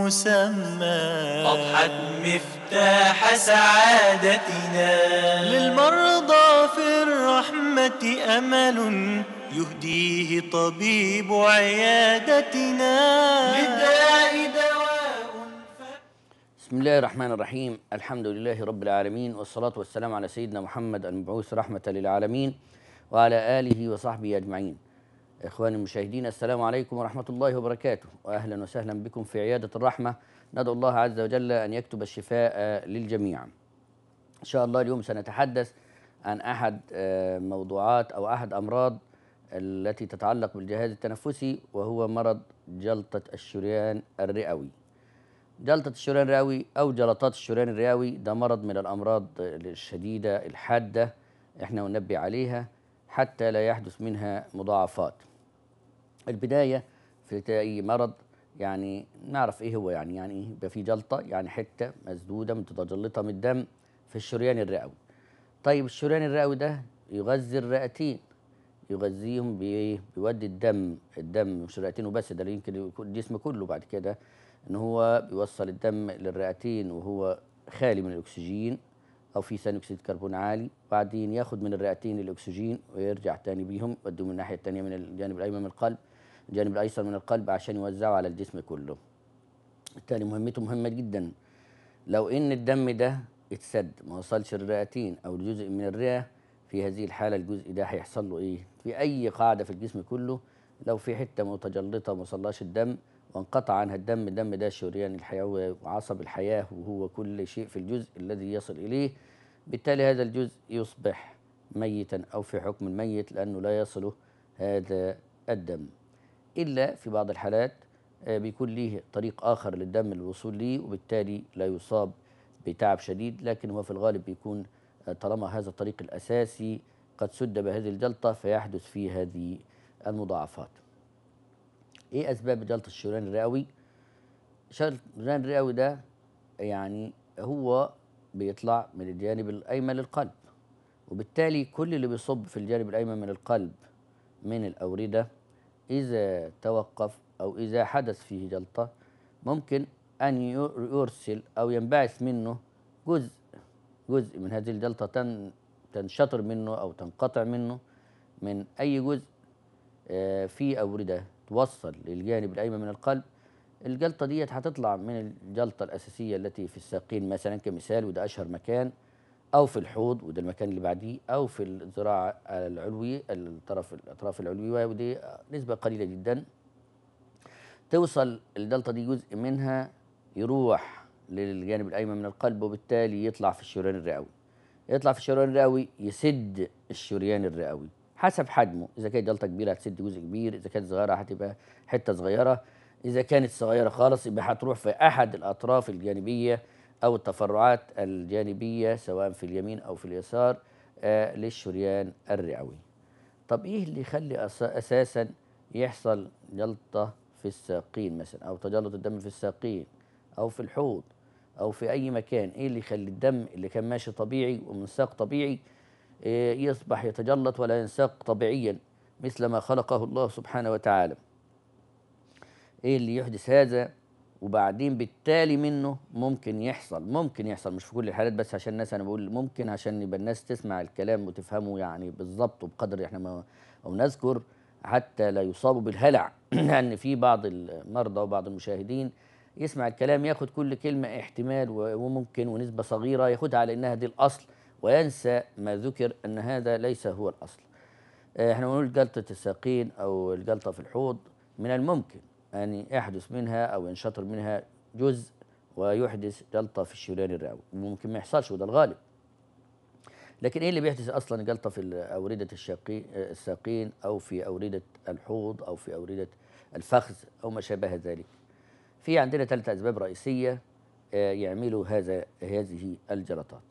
مسمى أضحت مفتاح سعادتنا للمرضى في الرحمة أمل يهديه طبيب عيادتنا للداء دواء بسم الله الرحمن الرحيم الحمد لله رب العالمين والصلاة والسلام على سيدنا محمد المبعوث رحمة للعالمين وعلى آله وصحبه أجمعين إخواني المشاهدين السلام عليكم ورحمة الله وبركاته وأهلا وسهلا بكم في عيادة الرحمة ندعو الله عز وجل أن يكتب الشفاء آه، للجميع إن شاء الله اليوم سنتحدث عن أحد آه، موضوعات أو أحد أمراض التي تتعلق بالجهاز التنفسي وهو مرض جلطة الشريان الرئوي جلطة الشريان الرئوي أو جلطات الشريان الرئوي ده مرض من الأمراض الشديدة الحادة احنا ننبه عليها حتى لا يحدث منها مضاعفات البدايه في اي مرض يعني نعرف ايه هو يعني يعني ايه يبقى في جلطه يعني حته مسدوده متجلطه من الدم في الشريان الرئوي طيب الشريان الرئوي ده يغذي الرئتين يغذيهم بايه بيودي الدم الدم مش رئتين وبس ده يمكن يكون الجسم كله بعد كده ان هو بيوصل الدم للرئتين وهو خالي من الاكسجين او في ثاني اكسيد كربون عالي وبعدين ياخد من الرئتين الاكسجين ويرجع تاني بيهم يوديهم الناحيه التانيه من الجانب الايمن من القلب الجانب الايسر من القلب عشان يوزعه على الجسم كله بالتالي مهمته مهمه جدا لو ان الدم ده اتسد ما وصلش الرئتين او الجزء من الرئه في هذه الحاله الجزء ده هيحصل له ايه في اي قاعده في الجسم كله لو في حته متجلطه ما وصلهاش الدم وانقطع عنها الدم الدم ده شريان الحيوي وعصب الحياه وهو كل شيء في الجزء الذي يصل اليه بالتالي هذا الجزء يصبح ميتا او في حكم الميت لانه لا يصله هذا الدم إلا في بعض الحالات آه، بيكون ليه طريق آخر للدم الوصول ليه وبالتالي لا يصاب بتعب شديد لكن هو في الغالب بيكون آه، طالما هذا الطريق الأساسي قد سد بهذه الجلطة فيحدث فيه هذه المضاعفات إيه أسباب جلطة الشريان الرئوي؟ الشريان الرئوي ده يعني هو بيطلع من الجانب الأيمن للقلب وبالتالي كل اللي بيصب في الجانب الأيمن من القلب من الأوردة إذا توقف أو إذا حدث فيه جلطة ممكن أن يرسل أو ينبعث منه جزء جزء من هذه الجلطة تنشطر منه أو تنقطع منه من أي جزء آه، في أوردة توصل للجانب الأيمن من القلب الجلطة دي هتطلع من الجلطة الأساسية التي في الساقين مثلا كمثال وده أشهر مكان او في الحوض وده المكان اللي بعديه او في الذراع العلوي الطرف الاطراف العلويه ودي نسبه قليله جدا توصل الدلتا دي جزء منها يروح للجانب الايمن من القلب وبالتالي يطلع في الشريان الرئوي يطلع في الشريان الرئوي يسد الشريان الرئوي حسب حجمه اذا كانت دلتا كبيره هتسد جزء كبير اذا كانت صغيره هتبقى حته صغيره اذا كانت صغيره خالص يبقى هتروح في احد الاطراف الجانبيه أو التفرعات الجانبية سواء في اليمين أو في اليسار آه، للشريان الرئوي طب إيه اللي يخلي أساسا يحصل جلطة في الساقين مثلا أو تجلط الدم في الساقين أو في الحوض أو في أي مكان إيه اللي يخلي الدم اللي كان ماشي طبيعي ومنساق طبيعي آه، يصبح يتجلط ولا ينساق طبيعيا مثل ما خلقه الله سبحانه وتعالى ايه اللي يحدث هذا وبعدين بالتالي منه ممكن يحصل ممكن يحصل مش في كل الحالات بس عشان الناس انا بقول ممكن عشان يبقى الناس تسمع الكلام وتفهمه يعني بالظبط وبقدر احنا ما او نذكر حتى لا يصابوا بالهلع لان في بعض المرضى وبعض المشاهدين يسمع الكلام ياخد كل كلمه احتمال وممكن ونسبه صغيره ياخدها على انها دي الاصل وينسى ما ذكر ان هذا ليس هو الاصل آه، احنا بنقول جلطه الساقين او الجلطه في الحوض من الممكن أن يحدث منها أو ينشطر منها جزء ويحدث جلطة في الشريان الرئوي ممكن ما يحصلش وده الغالب لكن ايه اللي بيحدث اصلا جلطه في اورده الشاقين الساقين او في اورده الحوض او في اورده الفخذ او ما شابه ذلك في عندنا ثلاث اسباب رئيسيه آه، يعملوا هذا هذه الجلطات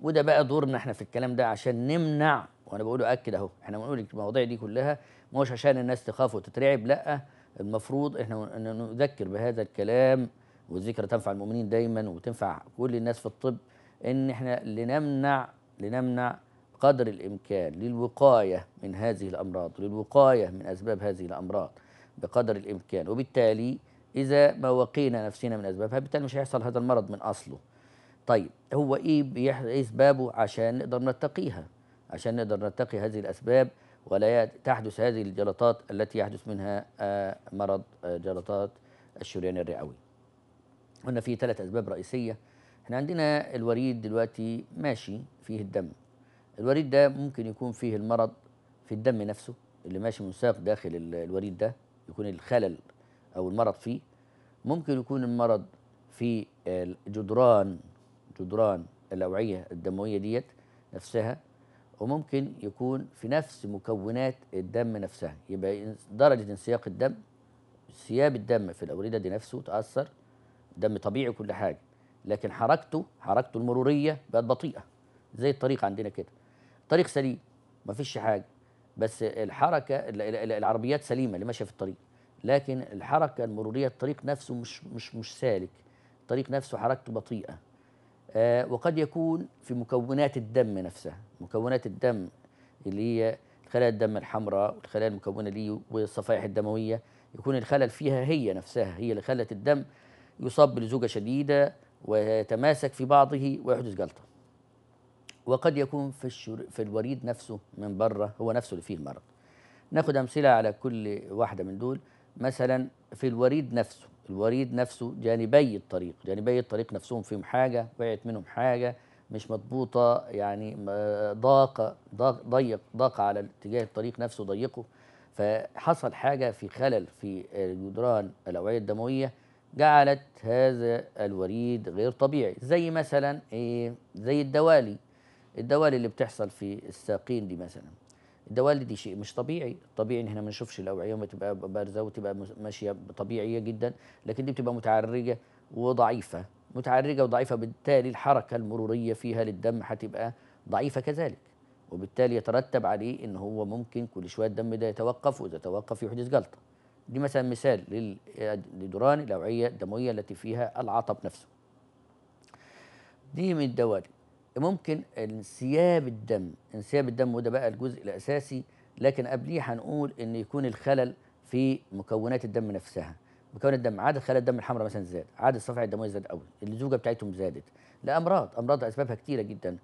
وده بقى دورنا احنا في الكلام ده عشان نمنع وانا بقول اكد اهو احنا بنقول المواضيع دي كلها مش عشان الناس تخاف وتترعب لا المفروض احنا نذكر بهذا الكلام والذكرى تنفع المؤمنين دايما وتنفع كل الناس في الطب ان احنا لنمنع لنمنع قدر الامكان للوقايه من هذه الامراض للوقايه من اسباب هذه الامراض بقدر الامكان وبالتالي اذا ما وقينا نفسنا من اسبابها بالتالي مش هيحصل هذا المرض من اصله طيب هو ايه اسبابه إيه عشان نقدر نتقيها عشان نقدر نتقي هذه الاسباب ولا تحدث هذه الجلطات التي يحدث منها آه، مرض آه، جلطات الشريان الرئوي هنا في ثلاث أسباب رئيسية احنا عندنا الوريد دلوقتي ماشي فيه الدم الوريد ده ممكن يكون فيه المرض في الدم نفسه اللي ماشي منساق داخل الوريد ده يكون الخلل أو المرض فيه ممكن يكون المرض في الجدران جدران الأوعية الدموية ديت نفسها وممكن يكون في نفس مكونات الدم نفسها يبقى درجة انسياق الدم سياب الدم في الأوردة دي نفسه تأثر دم طبيعي كل حاجة لكن حركته حركته المرورية بقت بطيئة زي الطريق عندنا كده طريق سليم مفيش حاجة بس الحركة العربيات سليمة اللي ماشية في الطريق لكن الحركة المرورية الطريق نفسه مش مش مش سالك الطريق نفسه حركته بطيئة آه، وقد يكون في مكونات الدم نفسها مكونات الدم اللي هي الخلايا الدم الحمراء والخلايا المكونه ليه والصفائح الدمويه يكون الخلل فيها هي نفسها هي اللي خلت الدم يصاب بلزوجه شديده ويتماسك في بعضه ويحدث جلطه وقد يكون في الشر... في الوريد نفسه من بره هو نفسه اللي فيه المرض ناخد امثله على كل واحده من دول مثلا في الوريد نفسه الوريد نفسه جانبي الطريق جانبي الطريق نفسهم فيهم حاجة وقعت منهم حاجة مش مضبوطة يعني ضاق ضاق ضيق ضاق على اتجاه الطريق نفسه ضيقه فحصل حاجة في خلل في جدران الأوعية الدموية جعلت هذا الوريد غير طبيعي زي مثلا ايه زي الدوالي الدوالي اللي بتحصل في الساقين دي مثلا ده والدي شيء مش طبيعي طبيعي ان احنا ما نشوفش الاوعيه تبقى بارزه وتبقى ماشيه طبيعيه جدا لكن دي بتبقى متعرجه وضعيفه متعرجه وضعيفه بالتالي الحركه المروريه فيها للدم هتبقى ضعيفه كذلك وبالتالي يترتب عليه ان هو ممكن كل شويه الدم ده يتوقف واذا توقف يحدث جلطه دي مثلا مثال لدوران الاوعيه الدمويه التي فيها العطب نفسه دي من الدوالب ممكن انسياب الدم انسياب الدم وده بقى الجزء الاساسي لكن قبليه هنقول ان يكون الخلل في مكونات الدم نفسها مكون الدم عدد خلايا الدم الحمراء مثلا زاد عدد الصفائح الدمويه زاد قوي اللزوجه بتاعتهم زادت لامراض امراض اسبابها كتيره جدا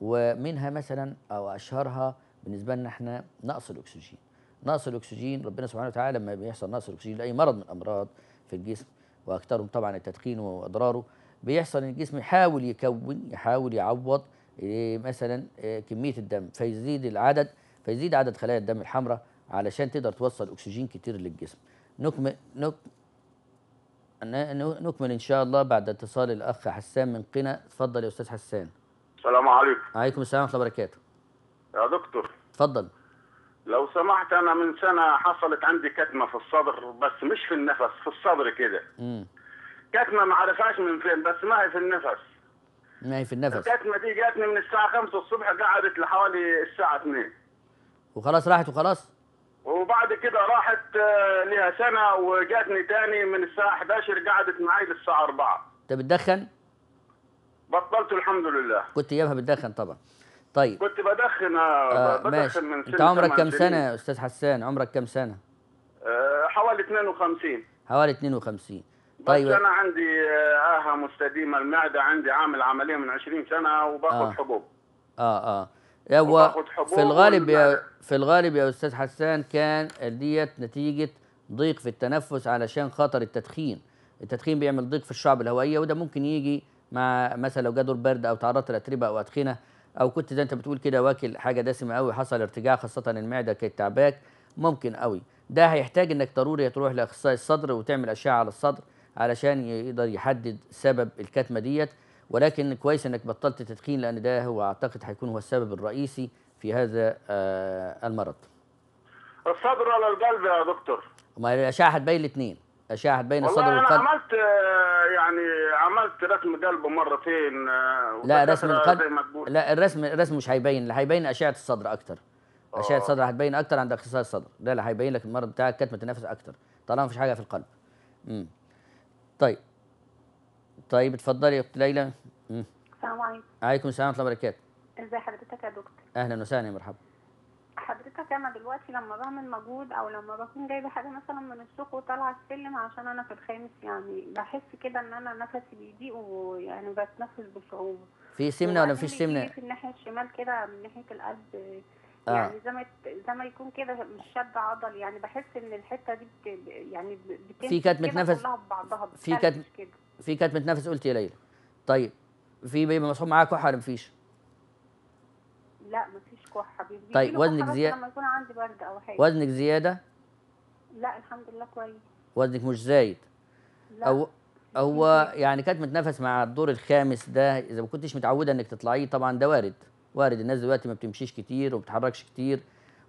ومنها مثلا او اشهرها بالنسبه لنا احنا نقص الاكسجين نقص الاكسجين ربنا سبحانه وتعالى لما بيحصل نقص الاكسجين لاي مرض من الامراض في الجسم واكثرهم طبعا التدخين واضراره بيحصل ان الجسم يحاول يكون يحاول يعوض إيه، مثلا إيه، كميه الدم فيزيد العدد فيزيد عدد خلايا الدم الحمراء علشان تقدر توصل اكسجين كتير للجسم نكمل نك نكمل ان شاء الله بعد اتصال الاخ حسان من قنا اتفضل يا استاذ حسان السلام عليكم وعليكم السلام ورحمه الله وبركاته يا دكتور اتفضل لو سمحت انا من سنه حصلت عندي كتمه في الصدر بس مش في النفس في الصدر كده امم كتمه ما عرفهاش من فين بس ما هي في النفس ما هي في النفس الكتمه دي جاتني من الساعه 5 الصبح قعدت لحوالي الساعه 2 وخلاص راحت وخلاص وبعد كده راحت آه، لها سنه وجاتني تاني من الساعه 11 قعدت معي للساعه 4 انت طيب بتدخن؟ بطلت الحمد لله كنت ايامها بتدخن طبعا طيب كنت بدخن آه, آه، بدخن ماشي. من سنة انت عمرك كم سنه يا استاذ حسان عمرك كم سنه؟ آه حوالي 52 حوالي 52 طيب انا عندي اها مستديمة المعدة عندي عامل عملية من 20 سنة وباخذ آه. حبوب اه اه هو في الغالب يا في الغالب يا استاذ حسان كان ديت نتيجة ضيق في التنفس علشان خاطر التدخين التدخين بيعمل ضيق في الشعب الهوائية وده ممكن يجي مع مثلا لو جاله برد او تعرضت لاتربه او ادخنه او كنت زي انت بتقول كده واكل حاجه دسمه قوي حصل ارتجاع خاصه المعده كانت تعباك ممكن قوي ده هيحتاج انك ضروري تروح لاخصائي الصدر وتعمل اشعه على الصدر علشان يقدر يحدد سبب الكتمه ديت ولكن كويس انك بطلت تدخين لان ده هو اعتقد هيكون هو السبب الرئيسي في هذا آه، المرض. الصدر ولا القلب يا دكتور؟ ما الاشعه هتبين الاثنين، اشعه هتبين الصدر والقلب. انا عملت آه، يعني عملت رسم قلب مرتين آه، لا رسم القلب لا الرسم الرسم مش هيبين اللي هيبين اشعه الصدر اكتر. اشعه الصدر هتبين اكتر عند اختصاص الصدر، ده اللي هيبين لك المرض بتاعك كتمه النفس اكتر، طالما مفيش حاجه في القلب. امم طيب طيب اتفضلي يا اخت ليلى السلام عليكم عليكم السلام ورحمه الله وبركاته ازي حضرتك يا دكتور اهلا وسهلا مرحبا حضرتك انا دلوقتي لما بعمل مجهود او لما بكون جايبه حاجه مثلا من السوق وطالعه السلم عشان انا في الخامس يعني بحس كده ان انا نفسي بيضيق ويعني بتنفس بصعوبه في سمنه ولا مفيش سمنه؟ في الناحيه الشمال كده من ناحيه القلب يعني آه. يعني زي ما زي ما يكون كده مش شد عضل يعني بحس ان الحته دي بت يعني بتمشي في كتمة نفس في كتمة في كتمة نفس قلت يا ليلى طيب في بيبقى مصحوب معاها كحه ولا مفيش؟ لا مفيش كحه طيب وزنك زياده لما يكون عندي برد او حاجه وزنك زياده؟ لا الحمد لله كويس وزنك مش زايد لا أو هو يعني كتمة نفس مع الدور الخامس ده اذا ما كنتش متعوده انك تطلعيه طبعا ده وارد وارد الناس دلوقتي ما بتمشيش كتير وبتحركش كتير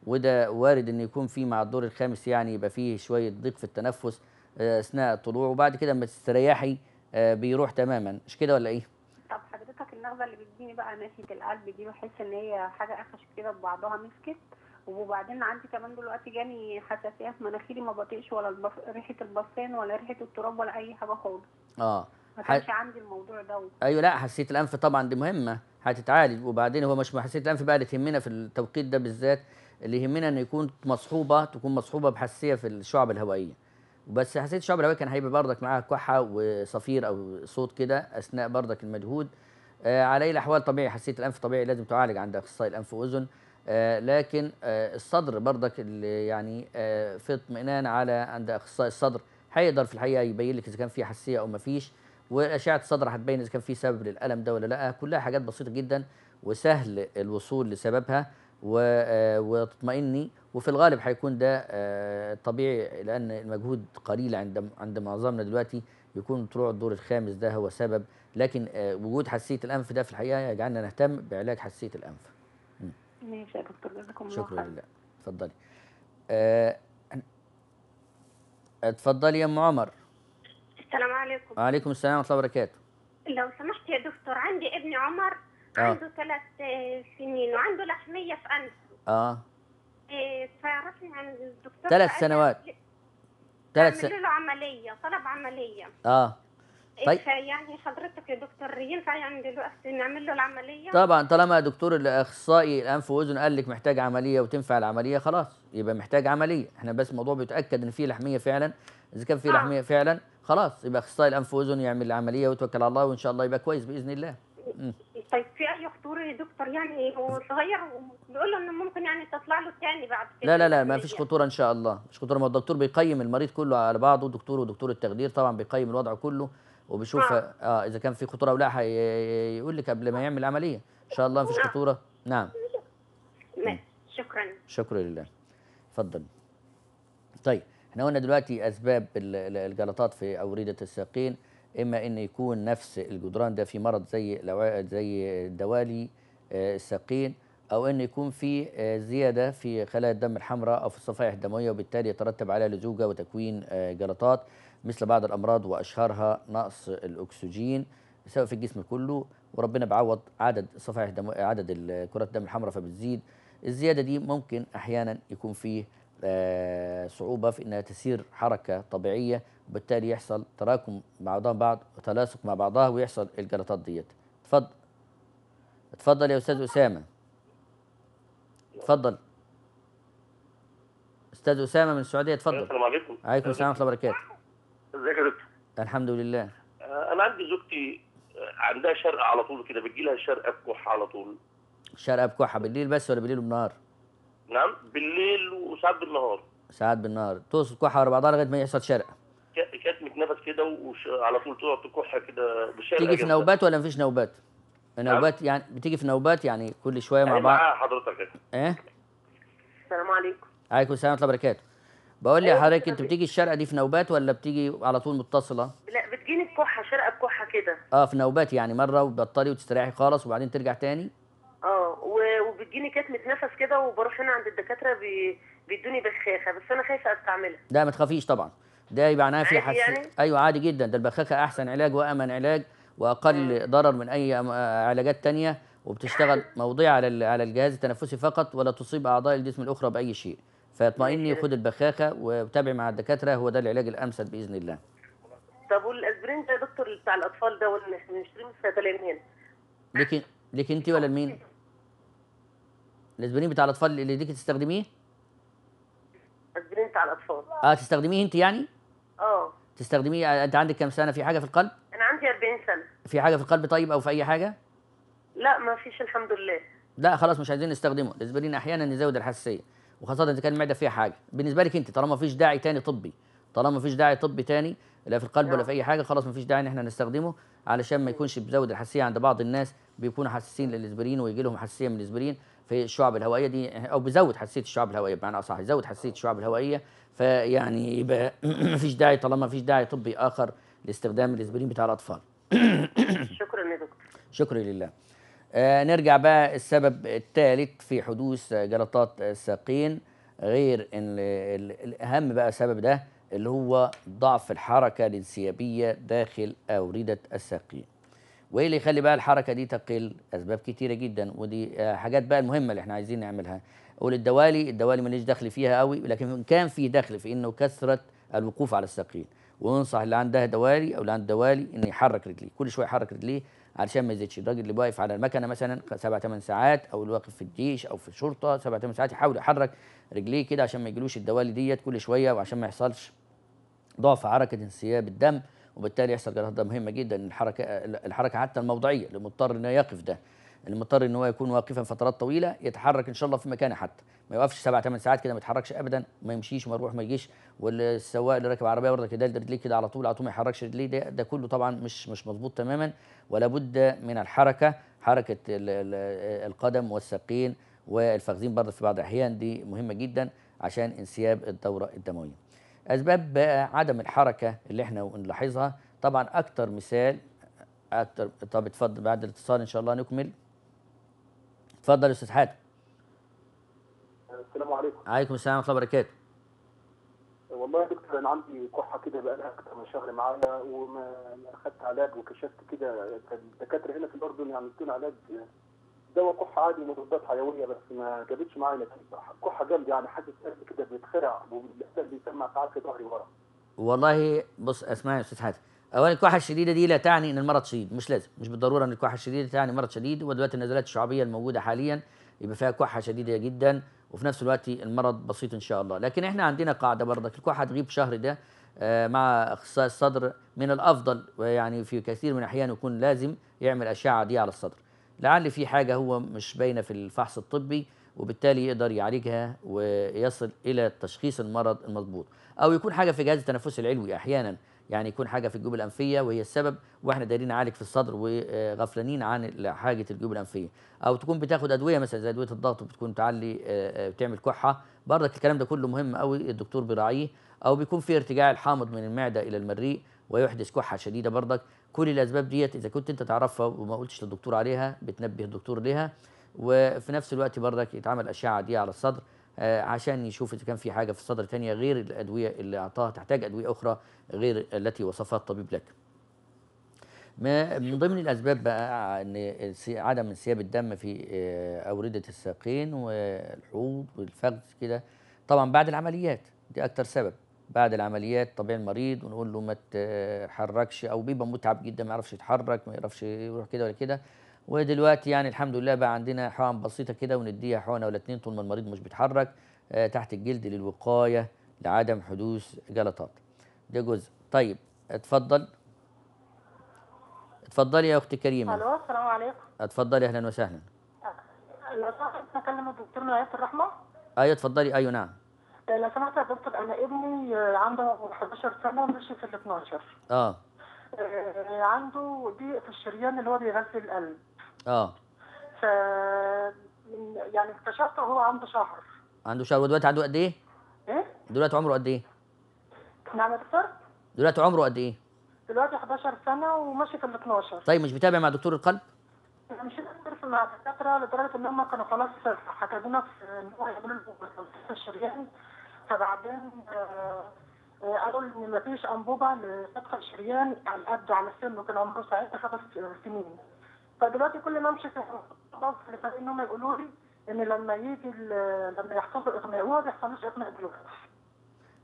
وده وارد ان يكون في مع الدور الخامس يعني يبقى فيه شويه ضيق في التنفس آه، اثناء الطلوع وبعد كده لما تستريحي آه، بيروح تماما مش كده ولا ايه طب حضرتك النغزه اللي بتجيني بقى ناحيه القلب دي بحس ان هي حاجه قفشت كده ببعضها مسكت وبعدين عندي كمان دلوقتي جاني حساسيه في مناخيري ما بطيقش ولا ريحه البصان ولا ريحه التراب ولا اي حاجه خالص اه ما كانش ح... عندي الموضوع دوت ايوه لا حساسيه الانف طبعا دي مهمه هتتعالج وبعدين هو مش حساسيه الانف بقى اللي تهمنا في التوقيت ده بالذات اللي يهمنا ان يكون مصحوبه تكون مصحوبه بحساسيه في الشعب الهوائيه بس حساسيه الشعب الهوائيه كان هيبقى بردك معاها كحه وصفير او صوت كده اثناء بردك المجهود آه على اي الاحوال طبيعي حساسيه الانف طبيعي لازم تعالج عند اخصائي الانف واذن آه لكن آه الصدر بردك اللي يعني آه في اطمئنان على عند اخصائي الصدر هيقدر في الحقيقه يبين لك اذا كان في حساسيه او ما فيش واشعه الصدر هتبين اذا كان في سبب للالم ده ولا لا كلها حاجات بسيطه جدا وسهل الوصول لسببها آه، وتطمئني وفي الغالب هيكون ده آه، طبيعي لان المجهود قليل عند عند معظمنا دلوقتي يكون طلوع الدور الخامس ده هو سبب لكن آه، وجود حساسيه الانف ده في الحقيقه يجعلنا نهتم بعلاج حساسيه الانف. ماشي يا دكتور جزاكم الله شكرا لله اتفضلي. اتفضلي يا ام عمر. السلام عليكم وعليكم السلام ورحمه الله وبركاته لو سمحت يا دكتور عندي ابن عمر آه. عنده ثلاث سنين وعنده لحميه في انفه اه إيه فعرفني عن الدكتور ثلاث سنوات ثلاث سنوات له عمليه طلب عمليه اه إيه، طيب يعني حضرتك يا دكتور ينفع يعني دلوقتي نعمل له العمليه؟ طبعا طالما دكتور الاخصائي الانف واذن قال لك محتاج عمليه وتنفع العمليه خلاص يبقى محتاج عمليه، احنا بس الموضوع بيتاكد ان في لحميه فعلا اذا كان في آه. لحميه فعلا خلاص يبقى اخصائي الانف واذن يعمل العمليه ويتوكل على الله وان شاء الله يبقى كويس باذن الله طيب في اي خطوره يا دكتور يعني هو صغير بيقول له انه ممكن يعني تطلع له ثاني بعد كده لا لا لا ما فيش خطوره ان شاء الله مش خطوره ما الدكتور بيقيم المريض كله على بعضه دكتور ودكتور التخدير طبعا بيقيم الوضع كله وبيشوف آه. اه اذا كان في خطوره او لا هيقول لك قبل ما يعمل العمليه ان شاء الله ما فيش آه. خطوره نعم شكرا شكرا لله اتفضل طيب احنا قلنا دلوقتي اسباب الجلطات في اورده الساقين اما ان يكون نفس الجدران ده في مرض زي زي دوالي آه، الساقين او ان يكون في آه، زياده في خلايا الدم الحمراء او في الصفائح الدمويه وبالتالي يترتب على لزوجه وتكوين آه، جلطات مثل بعض الامراض واشهرها نقص الاكسجين سواء في الجسم كله وربنا بيعوض عدد صفائح عدد كرات الدم الحمراء فبتزيد الزياده دي ممكن احيانا يكون فيه آه، صعوبة في أنها تسير حركة طبيعية وبالتالي يحصل تراكم مع بعضها بعض وتلاصق مع بعضها ويحصل الجلطات ديت اتفضل اتفضل يا أستاذ أسامة اتفضل أستاذ أسامة من السعودية اتفضل السلام عليكم عليكم السلام ورحمة الله وبركاته ازيك يا دكتور الحمد لله آه، أنا عندي زوجتي آه، عندها شرق على طول كده بتجي لها شرقة بكحة على طول شرقة بكحة بالليل بس ولا بالليل وبالنهار؟ نعم بالليل وساعات بالنهار ساعات بالنهار تقصد كحه ورا بعضها لغايه ما يحصل شرق كاتمه نفس كده وعلى طول تقعد تكح كده بالشرق تيجي في نوبات ولا مفيش نوبات؟ نعم. نوبات يعني بتيجي في نوبات يعني كل شويه مع بعض معاها حضرتك كده ايه؟ السلام عليكم عليكم السلام ورحمه الله وبركاته بقول لي أيوة، حضرتك انت بتيجي الشرقه دي في نوبات ولا بتيجي على طول متصله؟ لا بتجيني بكحه شرقه بكحه كده اه في نوبات يعني مره وبتبطلي وتستريحي خالص وبعدين ترجع تاني؟ بتجيني كتمه نفس كده وبروح هنا عند الدكاتره بي... بيدوني بخاخه بس انا خايفه استعملها لا ما تخافيش طبعا ده يبقى معناها في حس... يعني؟ ايوه عادي جدا ده البخاخه احسن علاج وامن علاج واقل مم. ضرر من اي علاجات تانية وبتشتغل موضعي على على الجهاز التنفسي فقط ولا تصيب اعضاء الجسم الاخرى باي شيء فاطمئني خد البخاخه وتابعي مع الدكاتره هو ده العلاج الامثل باذن الله طب والاسبرين ده يا دكتور بتاع الاطفال ده بنشتريه من الصيدليه من هنا لكن لكن انت ولا لمين؟ الاسبرين بتاع الاطفال اللي ليكي تستخدميه اسبرين بتاع الاطفال اه تستخدميه انت يعني اه تستخدميه آه، انت عندك كام سنه في حاجه في القلب انا عندي 40 سنه في حاجه في القلب طيب او في اي حاجه لا ما فيش الحمد لله لا خلاص مش عايزين نستخدمه الاسبرين احيانا يزود الحساسيه وخاصه اذا كان المعده فيها حاجه بالنسبه لك انت طالما فيش داعي تاني طبي طالما فيش داعي طبي تاني لا في القلب ولا نعم. في اي حاجه خلاص مفيش داعي ان احنا نستخدمه علشان ما يكونش بيزود الحساسيه عند بعض الناس بيكونوا حاسسين للاسبرين ويجي لهم حساسيه من الاسبرين في الشعب الهوائيه دي او بيزود حساسيه الشعب الهوائيه بمعنى اصح يزود حساسيه الشعب الهوائيه فيعني يبقى مفيش داعي طالما مفيش داعي طبي اخر لاستخدام الاسبرين بتاع الاطفال شكرا يا دكتور شكرا لله آه نرجع بقى السبب الثالث في حدوث جلطات الساقين غير ان الاهم بقى سبب ده اللي هو ضعف الحركه الانسيابيه داخل اورده الساقين وايه اللي يخلي بقى الحركه دي تقل اسباب كتيره جدا ودي آه، حاجات بقى المهمه اللي احنا عايزين نعملها اقول الدوالي الدوالي ماليش دخل فيها قوي لكن كان في دخل في انه كثره الوقوف على الساقين وننصح اللي عندها دوالي او اللي عنده دوالي انه يحرك رجليه كل شويه يحرك رجليه علشان ما يزيدش الراجل اللي واقف على المكنه مثلا سبع ثمان ساعات او اللي واقف في الجيش او في الشرطه سبع ثمان ساعات يحاول يحرك رجليه كده عشان ما يجيلوش الدوالي ديت كل شويه وعشان ما يحصلش ضعف حركه انسياب الدم وبالتالي يحصل جلطه مهمه جدا الحركه الحركه حتى الموضعيه اللي مضطر انه يقف ده اللي مضطر ان هو يكون واقفا فترات طويله يتحرك ان شاء الله في مكانه حتى ما يوقفش سبع ثمان ساعات كده ما يتحركش ابدا ما يمشيش وما يروح ما يجيش والسواق اللي راكب عربيه برضه كده رجليه كده على طول على طول ما يحركش رجليه ده, ده كله طبعا مش مش مظبوط تماما ولا بد من الحركه حركه القدم والساقين والفخذين برضه في بعض الاحيان دي مهمه جدا عشان انسياب الدوره الدمويه اسباب بقى عدم الحركه اللي احنا بنلاحظها طبعا اكتر مثال اكتر طب اتفضل بعد الاتصال ان شاء الله نكمل اتفضل يا استاذ حاتم السلام عليكم عليكم السلام ورحمه الله وبركاته والله يا دكتور انا عندي كحه كده بقى لها اكتر من شهر معايا وما اخدت علاج وكشفت كده الدكاتره هنا في الاردن يعني ادوني علاج دواء كحه عادي مضادات حيويه بس ما جابتش معايا نتيجه كحه جامده يعني حاجه قلب كده بيتخرع والقلب بيسمع ساعات في ظهري ورا والله بص اسمع يا استاذ حاتم اولا الكحه الشديده دي لا تعني ان المرض شديد مش لازم مش بالضروره ان الكحه الشديده تعني مرض شديد ودلوقتي النزلات الشعبيه الموجوده حاليا يبقى فيها كحه شديده جدا وفي نفس الوقت المرض بسيط ان شاء الله لكن احنا عندنا قاعده برضك الكحه تغيب شهر ده آه، مع اخصائي الصدر من الافضل ويعني في كثير من الاحيان يكون لازم يعمل اشعه دي على الصدر لعل في حاجة هو مش باينة في الفحص الطبي وبالتالي يقدر يعالجها ويصل إلى تشخيص المرض المضبوط أو يكون حاجة في جهاز التنفس العلوي أحيانا يعني يكون حاجة في الجيوب الأنفية وهي السبب وإحنا دايرين نعالج في الصدر وغفلانين عن حاجة الجيوب الأنفية أو تكون بتاخد أدوية مثلا زي أدوية الضغط بتكون تعلي آه، آه، بتعمل كحة برضك الكلام ده كله مهم قوي الدكتور بيراعيه أو بيكون في ارتجاع الحامض من المعدة إلى المريء ويحدث كحة شديدة برضك كل الاسباب ديت اذا كنت انت تعرفها وما قلتش للدكتور عليها بتنبه الدكتور ليها وفي نفس الوقت بردك يتعمل اشعه دي على الصدر آه، عشان يشوف اذا كان في حاجه في الصدر ثانيه غير الادويه اللي اعطاها تحتاج ادويه اخرى غير التي وصفها الطبيب لك. ما من ضمن الاسباب بقى ان عدم انسياب الدم في آه، اورده الساقين والحوض والفخذ كده طبعا بعد العمليات دي اكتر سبب بعد العمليات طبيعي المريض ونقول له ما تحركش او بيبقى متعب جدا ما يعرفش يتحرك ما يعرفش يروح كده ولا كده ودلوقتي يعني الحمد لله بقى عندنا حقن بسيطه كده ونديها حقنه ولا اتنين طول ما المريض مش بيتحرك تحت الجلد للوقايه لعدم حدوث جلطات ده جزء طيب اتفضل اتفضلي يا اختي كريمه الو السلام عليكم اتفضلي اهلا وسهلا لو سمحت اكلم الدكتور من الرحمه ايوه اتفضلي ايوه نعم لو سمحت يا دكتور انا ابني عنده 11 سنه ومشي في ال 12 آه. اه عنده ضيق في الشريان اللي هو بيغذي القلب اه ف يعني اكتشفته هو عنده شهر عنده شهر ودلوقتي عنده قد ايه؟ ايه؟ دلوقتي عمره قد ايه؟ نعم يا دكتور؟ دلوقتي عمره قد ايه؟ دلوقتي 11 سنه وماشي في ال 12 طيب مش بتابع مع دكتور القلب؟ مش بيتابع مع الدكاتره لدرجه ان هم كانوا خلاص حكدونا في ان هو يعملوا له الشريان فبعدين آه، آه، قالوا لي ان مفيش انبوبه لفتح الشريان على قد على السن كان عمره ساعتها خمس سنين فدلوقتي كل ما امشي في بص لفريق ان هم يقولوا لي ان لما يجي لما يحصل له اغماء هو ما بيحصلوش اغماء دلوقتي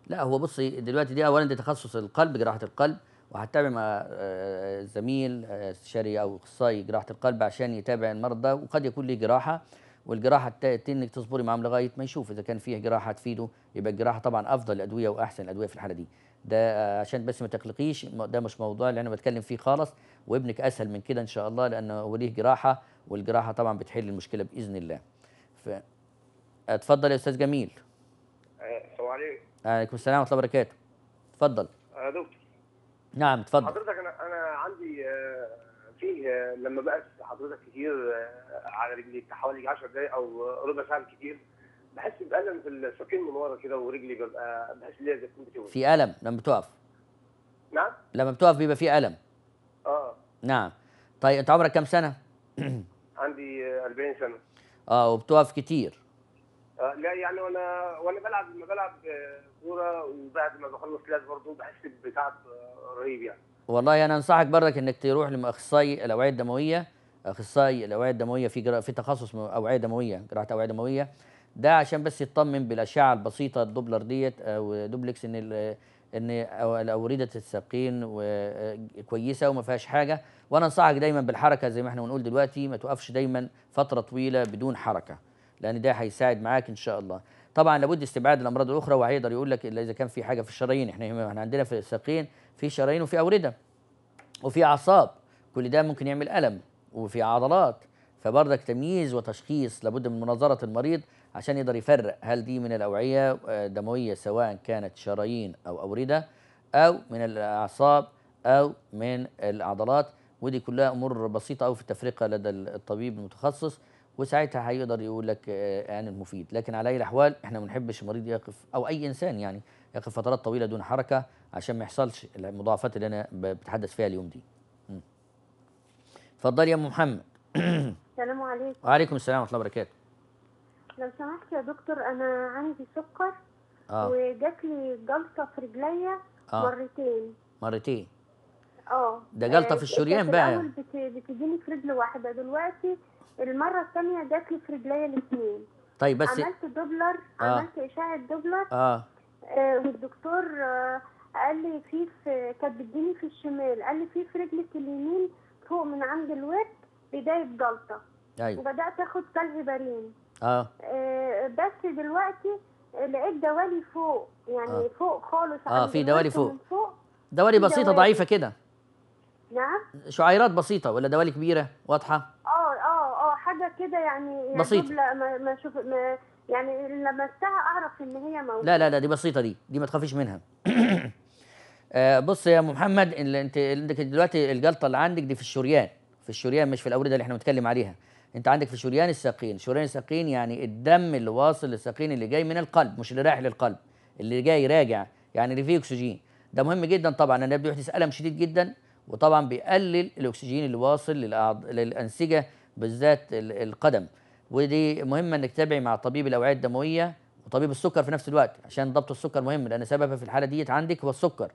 لا هو بصي دلوقتي دي اولا دي تخصص القلب جراحه القلب وهتابع مع آه، زميل استشاري او اخصائي جراحه القلب عشان يتابع المرضى وقد يكون ليه جراحه والجراحه التالتة انك تصبري معاهم لغايه ما يشوف اذا كان فيه جراحه تفيده يبقى الجراحه طبعا افضل الادويه واحسن الادويه في الحاله دي ده عشان بس ما تقلقيش ده مش موضوع اللي انا بتكلم فيه خالص وابنك اسهل من كده ان شاء الله لانه هو ليه جراحه والجراحه طبعا بتحل المشكله باذن الله ف اتفضل يا استاذ جميل السلام عليكم وعليكم السلام ورحمه الله وبركاته اتفضل يا آه، دكتور نعم اتفضل حضرتك انا انا عندي آه لما بقت حضرتك كتير آه، على رجلي حوالي 10 دقايق او ربع ساعه كتير بحس بألم في الساقين من ورا كده ورجلي ببقى بحس ان هي زي بتوقف في ألم لما بتقف نعم لما بتقف بيبقى في ألم اه نعم طيب انت عمرك كام سنه؟ عندي 40 سنه اه وبتقف كتير آه، لا يعني وانا وانا بلعب لما بلعب كوره وبعد ما بخلص كلاس برضه بحس بتعب آه، رهيب يعني والله انا انصحك برضك انك تروح لاخصائي الاوعيه الدمويه اخصائي الاوعيه الدمويه في جرا... في تخصص اوعيه دمويه جراحه اوعيه دمويه ده عشان بس يطمن بالاشعه البسيطه الدوبلر ديت او آه، دوبلكس ان ال... ان الاورده الساقين آه، كويسه وما فيهاش حاجه وانا انصحك دايما بالحركه زي ما احنا بنقول دلوقتي ما توقفش دايما فتره طويله بدون حركه لان ده هيساعد معاك ان شاء الله طبعا لابد استبعاد الامراض الاخرى وهيقدر يقول لك الا اذا كان في حاجه في الشرايين احنا احنا عندنا في الساقين في شرايين وفي اورده وفي اعصاب كل ده ممكن يعمل الم وفي عضلات فبرضك تمييز وتشخيص لابد من مناظره المريض عشان يقدر يفرق هل دي من الاوعيه الدمويه آه، سواء كانت شرايين او اورده او من الاعصاب او من العضلات ودي كلها امور بسيطه قوي في التفرقه لدى الطبيب المتخصص وساعتها هيقدر يقول لك اعلان آه، آه، المفيد لكن على اي الاحوال احنا ما بنحبش المريض يقف او اي انسان يعني يقف فترات طويله دون حركه عشان ما يحصلش المضاعفات اللي انا بتحدث فيها اليوم دي اتفضل يا ام محمد السلام عليكم وعليكم السلام ورحمه الله وبركاته لو سمحت يا دكتور انا عندي سكر آه. وجات لي جلطه في رجليا آه. مرتين مرتين اه ده جلطه في آه، الشريان بقى الاول بتديني في رجل واحده دلوقتي المره الثانيه جات لي في رجليا الاثنين طيب بس عملت دوبلر آه. عملت اشعه دوبلر اه, آه والدكتور آه قال لي في في كانت بتجيني في الشمال قال لي في في رجلك اليمين فوق من عند الورك بدايه جلطه ايوه وبدات اخد كالفيبارين آه. اه بس دلوقتي لقيت دوالي فوق يعني آه. فوق خالص اه في دوالي فوق, فوق. دوالي بسيطه دوالي. ضعيفه كده نعم شعيرات بسيطه ولا دوالي كبيره واضحه اه حاجه كده يعني, يعني بسيطه ما ما شوف ما يعني لمستها اعرف ان هي موجوده لا لا لا دي بسيطه دي دي ما تخافيش منها آه بص يا ام محمد اللي انت عندك دلوقتي الجلطه اللي عندك دي في الشريان في الشريان مش في الاورده اللي احنا بنتكلم عليها انت عندك في شريان الساقين شريان الساقين يعني الدم اللي واصل للساقين اللي جاي من القلب مش اللي رايح للقلب اللي جاي راجع يعني اللي فيه اكسجين ده مهم جدا طبعا انا بيحدث الم شديد جدا وطبعا بيقلل الاكسجين اللي واصل للأعض... للانسجه بالذات القدم ودي مهمه انك تتابعي مع طبيب الاوعيه الدمويه وطبيب السكر في نفس الوقت عشان ضبط السكر مهم لان سببها في الحاله ديت عندك هو السكر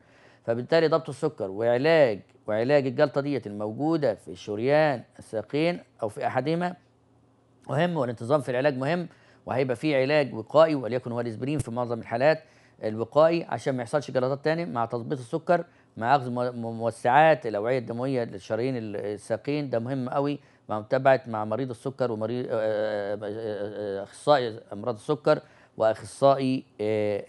فبالتالي ضبط السكر وعلاج وعلاج الجلطه ديت الموجوده في الشريان الساقين او في احدهما مهم والانتظام في العلاج مهم وهيبقى في علاج وقائي وليكن هو الاسبرين في معظم الحالات الوقائي عشان ما يحصلش جلطات تاني مع تظبيط السكر مع اخذ موسعات الاوعيه الدمويه للشرايين الساقين ده مهم قوي مع متابعه مع مريض السكر ومريض آه، آه، آه، اخصائي امراض السكر واخصائي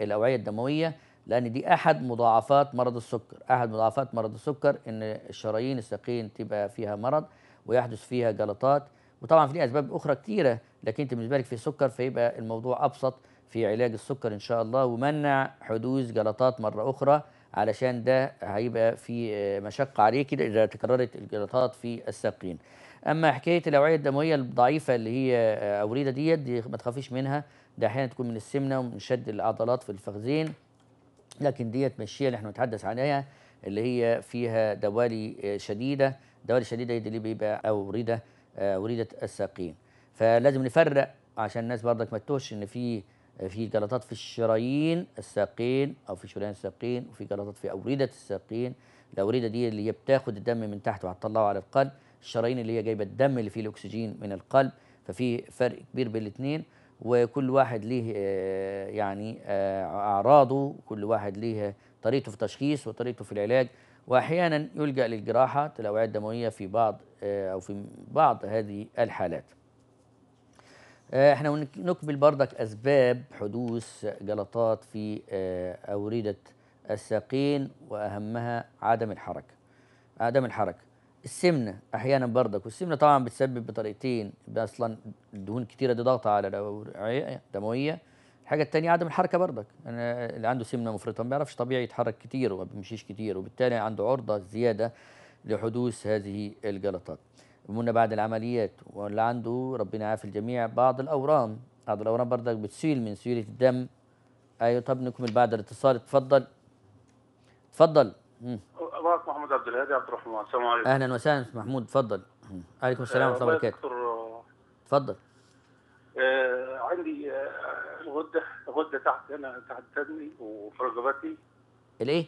الاوعيه الدمويه لان دي احد مضاعفات مرض السكر احد مضاعفات مرض السكر ان الشرايين الساقين تبقى فيها مرض ويحدث فيها جلطات وطبعا في اسباب اخرى كثيره لكن انت بالنسبه لك في سكر فيبقى الموضوع ابسط في علاج السكر ان شاء الله ومنع حدوث جلطات مره اخرى علشان ده هيبقى في مشقه عليك اذا تكررت الجلطات في الساقين اما حكايه الاوعيه الدمويه الضعيفه اللي هي آه، اوريده ديت دي ما تخافيش منها ده احيانا تكون من السمنه ومن شد العضلات في الفخذين لكن ديت مشيه اللي احنا بنتحدث عنها اللي هي فيها دوالي آه، شديده دوالي شديده دي اللي بيبقى اورده آه، اورده الساقين فلازم نفرق عشان الناس برضك ما تتوهش ان في في جلطات في الشرايين الساقين او في شريان الساقين وفي جلطات في اورده الساقين الاورده دي اللي هي بتاخد الدم من تحت وهتطلعه على القلب الشرايين اللي هي جايبه الدم اللي فيه الاكسجين من القلب ففي فرق كبير بين الاثنين وكل واحد ليه آه، يعني آه، اعراضه كل واحد ليه طريقته في التشخيص وطريقته في العلاج واحيانا يلجا للجراحه الاوعيه الدمويه في بعض آه، او في بعض هذه الحالات احنا نكمل بردك اسباب حدوث جلطات في اورده الساقين واهمها عدم الحركه عدم الحركه السمنه احيانا برضك والسمنه طبعا بتسبب بطريقتين اصلا الدهون كتيره دي ضغط على الاوعيه الدمويه الحاجه الثانيه عدم الحركه برضك انا اللي عنده سمنه مفرطه ما بيعرفش طبيعي يتحرك كتير وما بيمشيش كتير وبالتالي عنده عرضه زياده لحدوث هذه الجلطات قلنا بعد العمليات واللي عنده ربنا يعافي الجميع بعض الاورام بعض الاورام برضك بتسيل من سيوله الدم ايوه طب نكمل بعد الاتصال اتفضل اتفضل معك محمود عبد الهادي عبد الرحمن السلام عليكم اهلا وسهلا محمود اتفضل عليكم السلام ورحمه الله وبركاته أه، أه، اتفضل آه عندي أه، غده غده تحت هنا تحت ثدني وفي رقبتي الايه؟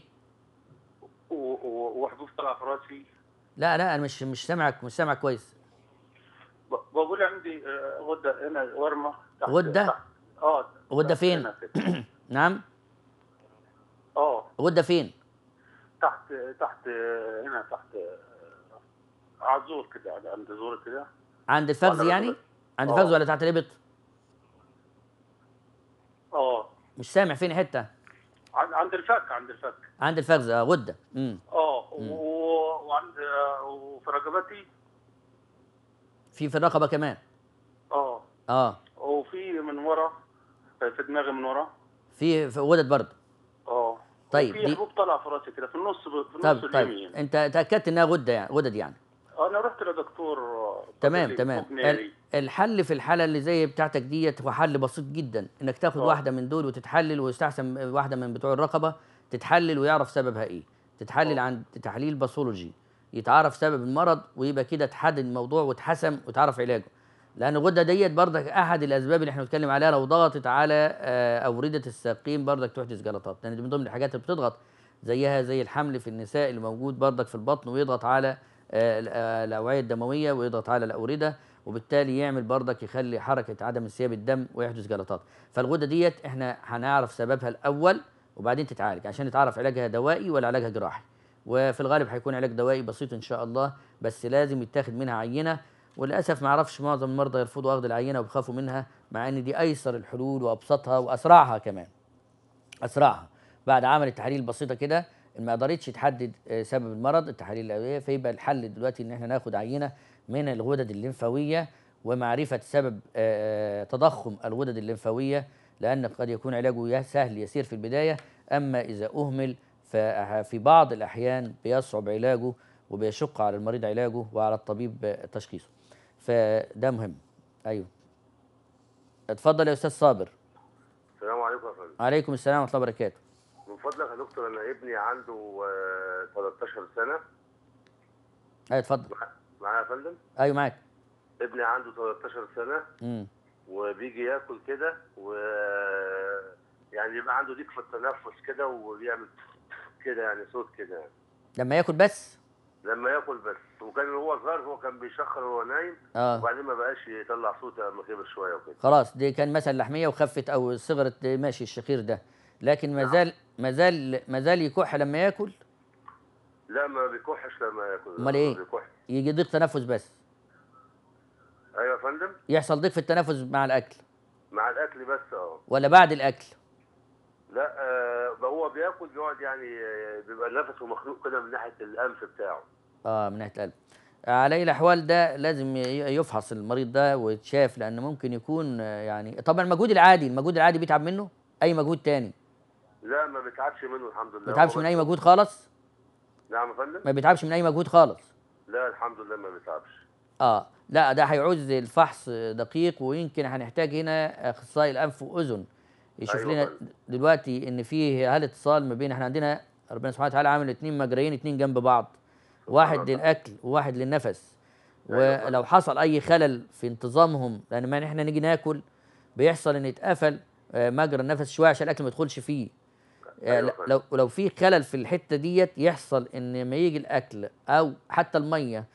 وحبوب طلع في راسي لا لا انا مش مش سامعك مش سامعك كويس بقول عندي غده هنا ورمه تحت غده؟ تحت. اه غده فين؟ نعم؟ اه غده فين؟ تحت تحت هنا تحت آه، على الزور كده عند الزور كده عند الفخذ يعني؟ عند الفخذ آه. ولا تحت الابط؟ اه مش سامع فين حته؟ عند الفك عند الفك عند الفخذ اه غده امم اه وعند آه، وفي رقبتي في في الرقبه كمان اه اه وفي من ورا في دماغي من ورا في غدد برضه اه طيب في حبوب طلع في راسي كده في النص في النص طيب طيب يعني. انت تاكدت انها غده يعني غدد يعني انا رحت لدكتور تمام تمام الحل في الحاله اللي زي بتاعتك ديت هو حل بسيط جدا انك تاخد أوه. واحده من دول وتتحلل ويستحسن واحده من بتوع الرقبه تتحلل ويعرف سببها ايه تتحلل أوه. عند تحليل باثولوجي يتعرف سبب المرض ويبقى كده اتحدد الموضوع واتحسم وتعرف علاجه لأن الغدة ديت برضك أحد الأسباب اللي احنا بنتكلم عليها لو ضغطت على آه، أوردة الساقين برضك تحدث جلطات لأن دي من ضمن الحاجات اللي بتضغط زيها زي الحمل في النساء اللي موجود برضك في البطن ويضغط على آه، آه، الأوعية الدموية ويضغط على الأوردة وبالتالي يعمل برضك يخلي حركة عدم انسياب الدم ويحدث جلطات فالغدة ديت احنا هنعرف سببها الأول وبعدين تتعالج عشان نتعرف علاجها دوائي ولا علاجها جراحي وفي الغالب هيكون علاج دوائي بسيط إن شاء الله بس لازم يتاخد منها عينة وللاسف ما اعرفش معظم المرضى يرفضوا اخذ العينه وبيخافوا منها مع ان دي ايسر الحلول وابسطها واسرعها كمان اسرعها بعد عمل التحاليل البسيطه كده ما قدرتش تحدد آه، سبب المرض التحاليل الأدوية فيبقى الحل دلوقتي ان احنا ناخد عينه من الغدد الليمفاويه ومعرفه سبب آه، آه، تضخم الغدد الليمفاويه لان قد يكون علاجه سهل يسير في البدايه اما اذا اهمل ففي بعض الاحيان بيصعب علاجه وبيشق على المريض علاجه وعلى الطبيب تشخيصه فده مهم ايوه اتفضل يا استاذ صابر السلام عليكم يا فندم وعليكم السلام ورحمه الله وبركاته من فضلك يا دكتور انا ابني عنده 13 آه، سنه ايوه اتفضل معايا يا فندم ايوه معاك ابني عنده 13 سنه امم وبيجي ياكل كده و يعني يبقى عنده ضيق في التنفس كده وبيعمل كده يعني صوت كده يعني لما ياكل بس لما ياكل بس وكان هو صغير هو كان بيشخر وهو نايم اه وبعدين ما بقاش يطلع صوت لما كبر شويه وكده خلاص دي كان مثلا لحميه وخفت او صغرت ماشي الشخير ده لكن ما نعم. زال ما زال ما زال يكح لما ياكل لا ما بيكحش لما ياكل امال ايه؟ بيكح يجي ضيق تنفس بس ايوه يا فندم يحصل ضيق في التنفس مع الاكل مع الاكل بس اه ولا بعد الاكل لا آه هو بياكل بيقعد يعني آه، بيبقى نفسه مخنوق كده من ناحيه الانف بتاعه اه من ناحيه القلب على اي الاحوال ده لازم يفحص المريض ده ويتشاف لان ممكن يكون آه، يعني طبعا المجهود العادي المجهود العادي بيتعب منه اي مجهود تاني لا ما بيتعبش منه الحمد لله ما بيتعبش من اي مجهود خالص نعم يا فندم ما بيتعبش من اي مجهود خالص لا الحمد لله ما بيتعبش اه لا ده هيعوز الفحص دقيق ويمكن هنحتاج هنا اخصائي الانف واذن أيوة يشوف أيوة لنا طيب. دلوقتي ان في هل اتصال ما بين احنا عندنا ربنا سبحانه وتعالى عامل اثنين مجريين اثنين جنب بعض واحد للاكل وواحد للنفس أيوة طيب. ولو حصل اي خلل في انتظامهم لان ما احنا نيجي ناكل بيحصل ان يتقفل آه، مجرى النفس شويه عشان الاكل ما يدخلش فيه آه، أيوة طيب. لو لو في خلل في الحته ديت يحصل ان لما يجي الاكل او حتى الميه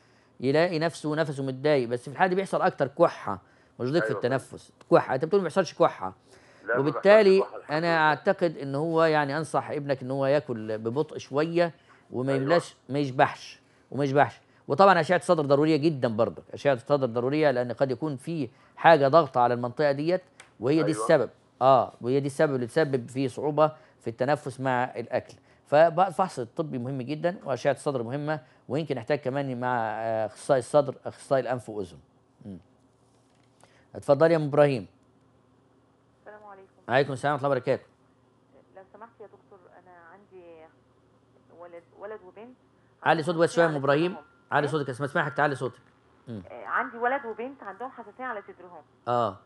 يلاقي نفسه نفسه متضايق بس في الحاله دي بيحصل اكتر كحه مش ضيق في التنفس كحه انت بتقول ما بيحصلش كحه وبالتالي انا اعتقد ان هو يعني انصح ابنك ان هو ياكل ببطء شويه وما أيوة. يملاش ما يشبعش وما يشبعش وطبعا اشعه الصدر ضروريه جدا برضك اشعه الصدر ضروريه لان قد يكون في حاجه ضغط على المنطقه ديت وهي أيوة. دي السبب اه وهي دي السبب اللي تسبب في صعوبه في التنفس مع الاكل فالفحص الطبي مهم جدا واشعه الصدر مهمه ويمكن نحتاج كمان مع آه، اخصائي الصدر اخصائي الانف واذن اتفضل يا ام ابراهيم عليكم السلام ورحمه الله وبركاته لو سمحت يا دكتور انا عندي ولد ولد وبنت علي صوت بس شويه ام ابراهيم علي إيه؟ صوتك اسمع اسمعك تعالي صوتك آه، عندي ولد وبنت عندهم حساسيه على صدرهم اه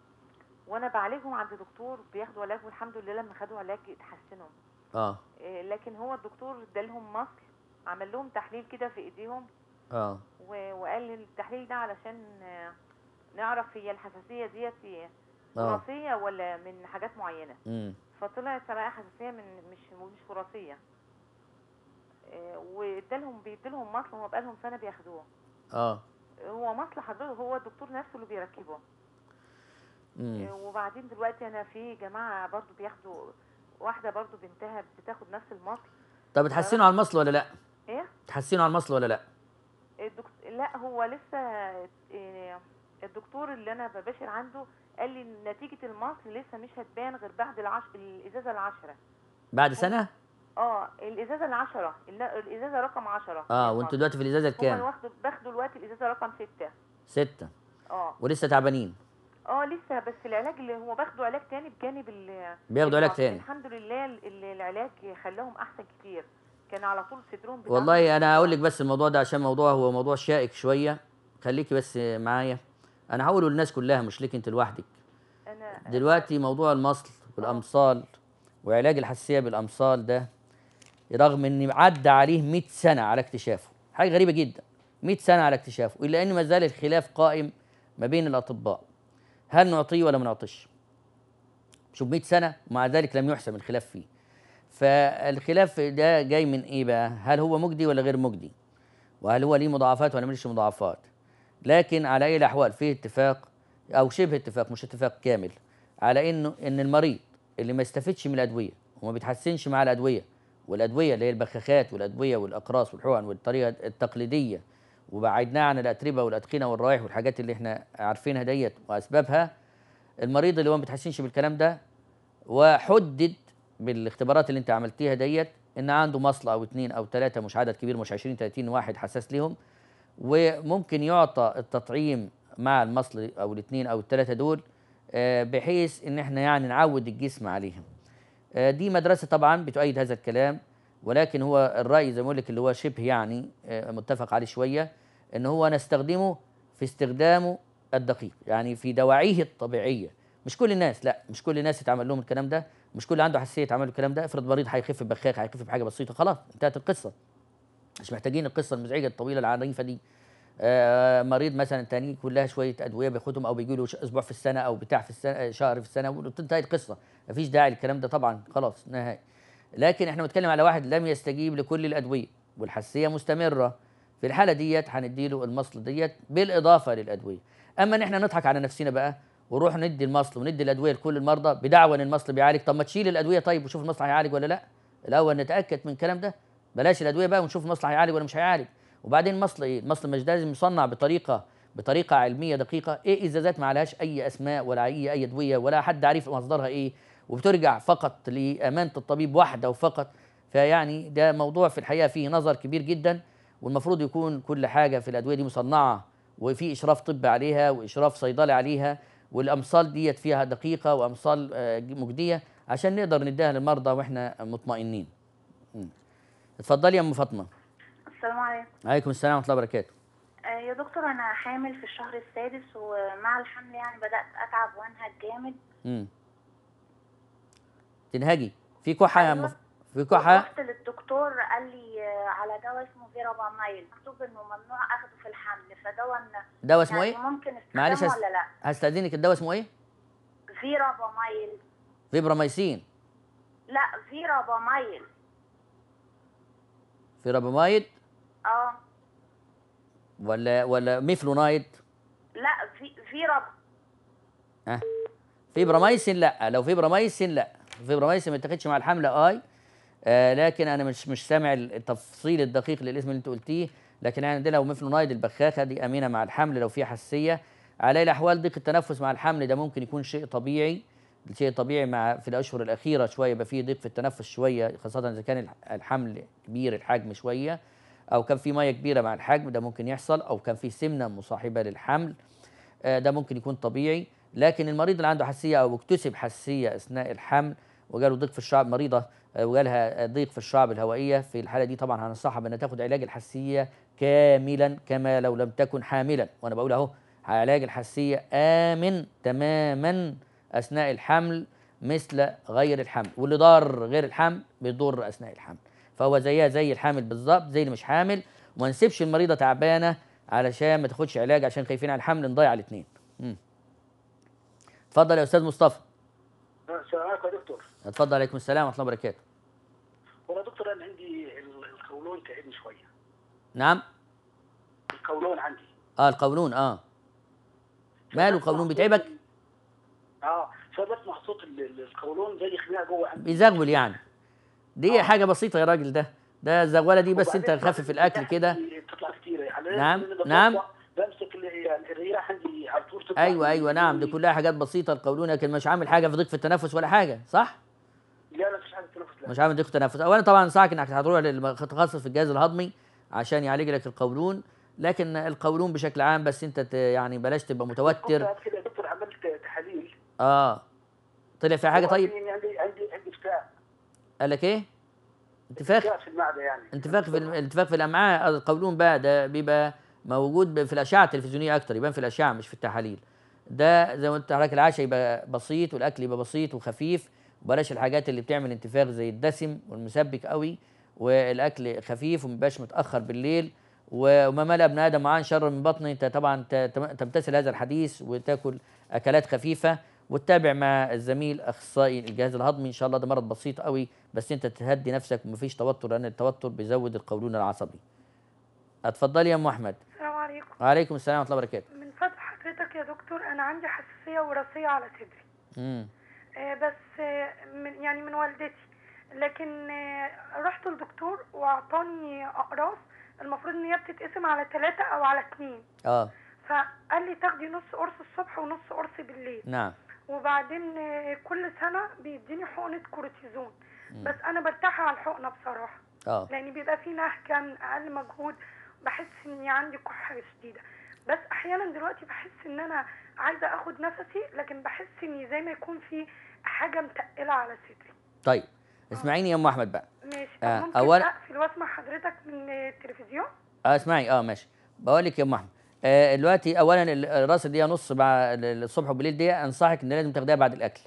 وانا بعالجهم عند دكتور بياخدوا علاج والحمد لله لما خدوا علاج اتحسنوا اه, آه، لكن هو الدكتور ادالهم مصل عمل لهم تحليل كده في ايديهم اه وقال التحليل ده علشان آه، نعرف هي الحساسيه ديت وراثيه آه. ولا من حاجات معينه مم. فطلعت سرقه حساسيه من مش مش وراثيه آه، وادالهم بيديلهم مصل هم بقالهم سنه بياخدوه اه هو مصل حضرته هو الدكتور نفسه اللي بيركبه مم. آه، وبعدين دلوقتي انا في جماعه برضو بياخدوا واحده برضو بنتها بتاخد نفس المصل طب بتحسنوا على المصل ولا لا ايه تحسنوا على المصل ولا لا الدكتور لا هو لسه الدكتور اللي انا بباشر عنده قال لي نتيجه المصل لسه مش هتبان غير بعد العش... الازازه العشره بعد سنه اه الازازه العشره الازازه رقم 10 اه وانتوا دلوقتي في الازازه الكام؟ واخدوا باخدوا دلوقتي الازازه رقم ستة ستة اه ولسه تعبانين اه لسه بس العلاج اللي هو باخدوا علاج تاني بجانب ال بياخدوا علاج تاني الحمد لله العلاج خلاهم احسن كتير كان على طول صدرهم والله انا هقول لك بس الموضوع ده عشان موضوع هو موضوع شائك شويه خليكي بس معايا انا هقوله للناس كلها مش ليك انت لوحدك أنا دلوقتي موضوع المصل والامصال وعلاج الحساسيه بالامصال ده رغم ان عدى عليه 100 سنه على اكتشافه حاجه غريبه جدا 100 سنه على اكتشافه الا ان ما زال الخلاف قائم ما بين الاطباء هل نعطيه ولا ما نعطيش شوف 100 سنه ومع ذلك لم يحسم الخلاف فيه فالخلاف ده جاي من ايه بقى هل هو مجدي ولا غير مجدي وهل هو ليه مضاعفات ولا مليش مضاعفات لكن على اي الاحوال فيه اتفاق او شبه اتفاق مش اتفاق كامل على انه ان المريض اللي ما يستفدش من الادويه وما بيتحسنش مع الادويه والادويه اللي هي البخاخات والادويه والاقراص والحقن والطريقه التقليديه وبعدناه عن الاتربه والادقنه والروائح والحاجات اللي احنا عارفينها ديت واسبابها المريض اللي هو ما بيتحسنش بالكلام ده وحدد بالاختبارات اللي انت عملتيها ديت ان عنده مصل او اثنين او ثلاثه مش عدد كبير مش 20 30 واحد حساس ليهم وممكن يعطى التطعيم مع المصل او الاثنين او الثلاثه دول آه، بحيث ان احنا يعني نعود الجسم عليهم آه، دي مدرسه طبعا بتؤيد هذا الكلام ولكن هو الراي زي ما لك اللي هو شبه يعني آه، متفق عليه شويه ان هو نستخدمه في استخدامه الدقيق يعني في دواعيه الطبيعيه مش كل الناس لا مش كل الناس يتعمل لهم الكلام ده مش كل اللي عنده حساسيه يتعمل الكلام ده افرض مريض هيخف بخاخ هيخف بحاجه بسيطه خلاص انتهت القصه مش محتاجين القصه المزعجه الطويله العريفه دي آه مريض مثلا تاني كلها شويه ادويه بياخدهم او بيجي له اسبوع في السنه او بتاع في السنه شهر في السنه وتنتهي القصه مفيش داعي للكلام ده طبعا خلاص نهائي لكن احنا بنتكلم على واحد لم يستجيب لكل الادويه والحساسيه مستمره في الحاله ديت هندي له المصل ديت بالاضافه للادويه اما ان احنا نضحك على نفسنا بقى ونروح ندي المصل وندي الادويه لكل المرضى بدعوى ان المصل بيعالج طب ما تشيل الادويه طيب وشوف المصل هيعالج ولا لا الاول نتاكد من الكلام ده بلاش الادويه بقى ونشوف المصل هيعالج ولا مش هيعالج وبعدين المصل ايه المصل مش لازم يصنع بطريقه بطريقه علميه دقيقه ايه ازازات ما عليهاش اي اسماء ولا اي اي ادويه ولا حد عارف مصدرها ايه وبترجع فقط لامانه الطبيب واحده وفقط فيعني ده موضوع في الحقيقه فيه نظر كبير جدا والمفروض يكون كل حاجه في الادويه دي مصنعه وفي اشراف طب عليها واشراف صيدلي عليها والامصال ديت فيها دقيقه وامصال آه، مجديه عشان نقدر نديها للمرضى واحنا مطمئنين اتفضلي يا ام فاطمه السلام عليكم وعليكم السلام ورحمه الله وبركاته آه، يا دكتور انا حامل في الشهر السادس ومع الحمل يعني بدات اتعب وانهج جامد امم تنهجي في كحه يا ام أيوة. في كحه رحت للدكتور قال لي آه، على دواء اسمه فيرابامايل مكتوب انه ممنوع اخده في الحمل فدواء دواء اسمه يعني ايه؟ ممكن معلش ولا لا هستأذنك الدواء اسمه ايه؟ فيرابامايل فيبرامايسين لا فيرابامايل في اه ولا ولا ميفلونايد لا في في رب ها أه. فيبراميسين لا لو فيبراميسين لا فيبراميسين ما يتاخدش مع الحمله اي آه لكن انا مش مش سامع التفصيل الدقيق للاسم اللي انت قلتيه لكن يعني عندنا وميفلونايد البخاخه دي امينه مع الحمل لو في حساسيه على الاحوال ضيق التنفس مع الحمل ده ممكن يكون شيء طبيعي شيء طبيعي مع في الاشهر الاخيره شويه يبقى فيه ضيق في التنفس شويه خاصه اذا كان الحمل كبير الحجم شويه او كان في ميه كبيره مع الحجم ده ممكن يحصل او كان في سمنه مصاحبه للحمل آه، ده ممكن يكون طبيعي لكن المريض اللي عنده حساسيه او اكتسب حساسيه اثناء الحمل وجاله ضيق في الشعب مريضه آه، وجالها آه، ضيق في الشعب الهوائيه في الحاله دي طبعا هننصحها بانها تاخد علاج الحساسيه كاملا كما لو لم تكن حاملا وانا بقول اهو علاج الحساسيه امن تماما أثناء الحمل مثل غير الحمل واللي ضار غير الحمل بيضر أثناء الحمل فهو زيها زي الحامل بالظبط زي اللي مش حامل وما نسيبش المريضة تعبانة علشان ما تاخدش علاج عشان خايفين على الحمل نضيع الاثنين اتفضل يا أستاذ مصطفى السلام عليكم يا دكتور اتفضل عليكم السلام ورحمة الله وبركاته والله دكتور أنا عندي القولون تعبني شوية نعم القولون عندي اه القولون اه ماله القولون بيتعبك؟ اه فبسمع صوت القولون جاي خناقه جوه بيزغول يعني دي آه. حاجه بسيطه يا راجل ده ده الزغوله دي بس انت تخفف الاكل كده تطلع كتير يعني نعم نعم بمسك يعني الرياح عندي على طول ايوه ايوه نعم دي كلها حاجات بسيطه القولون لكن مش عامل حاجه في ضيق في التنفس ولا حاجه صح؟ لا لا مش عامل تنفس لا مش عامل ضيق في التنفس اولا طبعا انصحك انك هتروح للمتخصص في الجهاز الهضمي عشان يعالج لك القولون لكن القولون بشكل عام بس انت يعني بلاش تبقى متوتر اه طلع في حاجه طيب عندي عندي عندي قال لك ايه؟ انتفاخ في المعده يعني انتفاخ في انتفاخ في الامعاء القولون بقى ده بيبقى موجود في الاشعه التلفزيونيه اكتر يبان في الاشعه مش في التحاليل ده زي ما قلت لحضرتك العشاء يبقى بسيط والاكل يبقى بسيط وخفيف بلاش الحاجات اللي بتعمل انتفاخ زي الدسم والمسبك قوي والاكل خفيف ومبقاش متاخر بالليل وما ملا ابن ادم معاه شر من بطنه انت طبعا تمتثل هذا الحديث وتاكل اكلات خفيفه وتتابع مع الزميل اخصائي الجهاز الهضمي ان شاء الله ده مرض بسيط قوي بس انت تهدي نفسك ومفيش توتر لان التوتر بيزود القولون العصبي اتفضلي يا ام احمد السلام عليكم وعليكم السلام ورحمه الله وبركاته من فضل حضرتك يا دكتور انا عندي حساسيه وراثيه على صدري امم آه بس آه من يعني من والدتي لكن آه رحت للدكتور واعطاني اقراص المفروض ان هي بتتقسم على ثلاثه او على اثنين اه فقال لي تاخدي نص قرص الصبح ونص قرص بالليل نعم وبعدين كل سنه بيديني حقنه كورتيزون بس انا برتاح على الحقنه بصراحه اه لان بيبقى في نهكه اقل مجهود بحس اني عندي كحه شديده بس احيانا دلوقتي بحس ان انا عايزه اخد نفسي لكن بحس اني زي ما يكون في حاجه متقله على صدري طيب اسمعيني يا ام احمد بقى ماشي آه ممكن أول... اقفل واسمع حضرتك من التلفزيون اه اسمعي اه ماشي بقول لك يا ام احمد آه، دلوقتي اولا الراس دي نص مع الصبح وبالليل دي انصحك ان لازم تاخدها بعد الاكل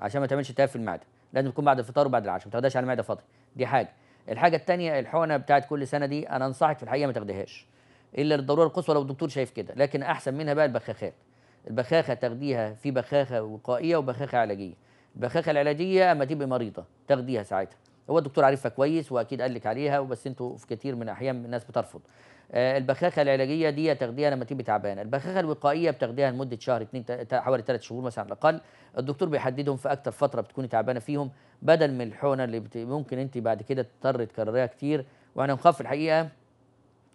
عشان ما تعملش التهاب في المعده لازم تكون بعد الفطار وبعد العشاء ما تاخدهاش على المعده فاضيه دي حاجه الحاجه الثانيه الحقنه بتاعت كل سنه دي انا انصحك في الحقيقه ما تاخدهاش الا للضروره القصوى لو الدكتور شايف كده لكن احسن منها بقى البخاخات البخاخه تاخديها في بخاخه وقائيه وبخاخه علاجيه البخاخه العلاجيه اما تبقي مريضه تاخديها ساعتها هو الدكتور عارفها كويس واكيد قال لك عليها وبس انتوا في كتير من الاحيان الناس بترفض آه، البخاخه العلاجيه دي تاخديها لما تبقي تعبانه البخاخه الوقائيه بتاخديها لمده شهر اتنين حوالي ثلاث شهور مثلا على الاقل الدكتور بيحددهم في اكتر فتره بتكوني تعبانه فيهم بدل من الحقنه اللي بت... ممكن انت بعد كده تضطري تكرريها كتير واحنا نخاف الحقيقه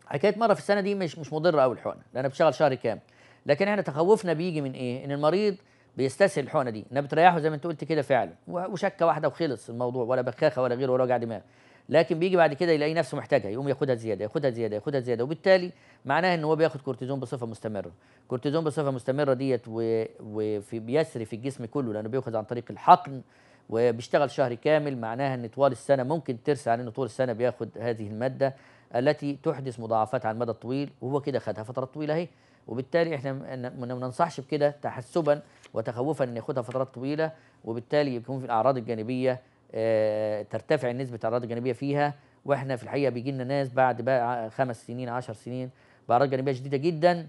حكايه مره في السنه دي مش مش مضره قوي الحقنه لان بتشتغل شهر كامل لكن احنا تخوفنا بيجي من ايه ان المريض بيستسهل الحقنه دي انها بتريحه زي ما انت قلت كده فعلا وشكه واحده وخلص الموضوع ولا بخاخه ولا غيره ولا وجع دماغ لكن بيجي بعد كده يلاقي نفسه محتاجها يقوم ياخدها زياده ياخدها زياده ياخدها زياده وبالتالي معناها ان هو بياخد كورتيزون بصفه مستمره كورتيزون بصفه مستمره ديت بيسري في الجسم كله لانه بياخد عن طريق الحقن وبيشتغل شهر كامل معناها ان طوال السنه ممكن ترسى على ان طول السنه بياخد هذه الماده التي تحدث مضاعفات على المدى الطويل وهو كده خدها فترات طويله اهي وبالتالي احنا ما ننصحش بكده تحسبا وتخوفا ان ياخدها فترات طويله وبالتالي يكون في الاعراض الجانبيه آه، ترتفع نسبه الاراضي الجانبيه فيها واحنا في الحقيقه بيجي لنا ناس بعد بقى خمس سنين عشر سنين باعراض جانبيه شديده جدا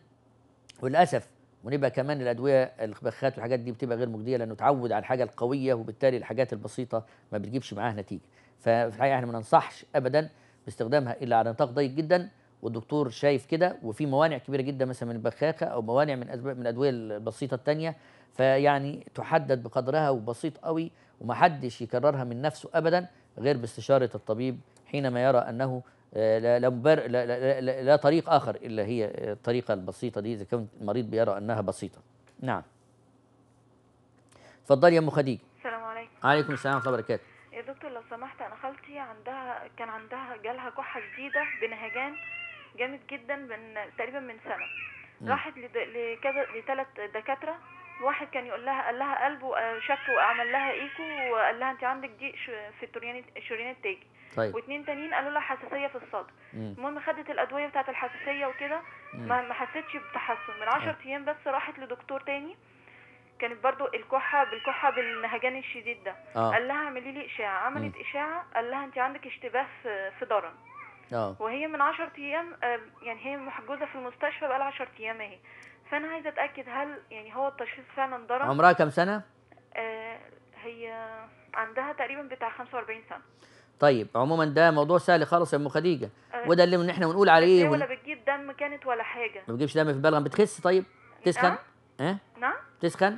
وللاسف ونبقى كمان الادويه البخات والحاجات دي بتبقى غير مجديه لانه اتعود على الحاجه القويه وبالتالي الحاجات البسيطه ما بتجيبش معاها نتيجه ففي الحقيقه احنا ما ننصحش ابدا باستخدامها الا على نطاق ضيق جدا والدكتور شايف كده وفي موانع كبيره جدا مثلا من البخاخه او موانع من من الادويه البسيطه الثانيه فيعني تحدد بقدرها وبسيط قوي ومحدش يكررها من نفسه ابدا غير باستشاره الطبيب حينما يرى انه آه، لا, مبار... لا, لا, لا, لا طريق اخر الا هي آه، الطريقه البسيطه دي اذا كان المريض بيرى انها بسيطه. نعم. اتفضلي يا ام خديجه. السلام عليكم. وعليكم السلام ورحمه الله وبركاته. يا دكتور لو سمحت انا خالتي عندها كان عندها جالها كحه جديده بنهجان جامد جدا من تقريبا من سنه. راحت لكذا لثلاث دكاتره واحد كان يقول لها قال لها قلبه شافه وعمل لها ايكو وقال لها انت عندك ضيق في الشريان الشريان التاجي طيب. واثنين تانيين قالوا لها حساسيه في الصدر المهم خدت الادويه بتاعت الحساسيه وكده ما ما حسيتش بتحسن من 10 طيب. ايام بس راحت لدكتور تاني كانت برضو الكحه بالكحه بالنهجان الشديد ده أوه. قال لها اعملي لي اشاعه عملت اشاعه قال لها انت عندك اشتباه في درن آه. وهي من 10 ايام آه، يعني هي محجوزه في المستشفى بقى لها 10 ايام اهي فانا عايزه اتاكد هل يعني هو التشخيص فعلا ضرب عمرها كام سنه آه هي عندها تقريبا بتاع 45 سنه طيب عموما ده موضوع سهل خالص يا ام خديجه أه وده اللي من احنا بنقول عليه ولا بتجيب دم كانت ولا حاجه ما بتجيبش دم في بلغم بتخس طيب تسخن ها أه؟ أه؟ نعم تسخن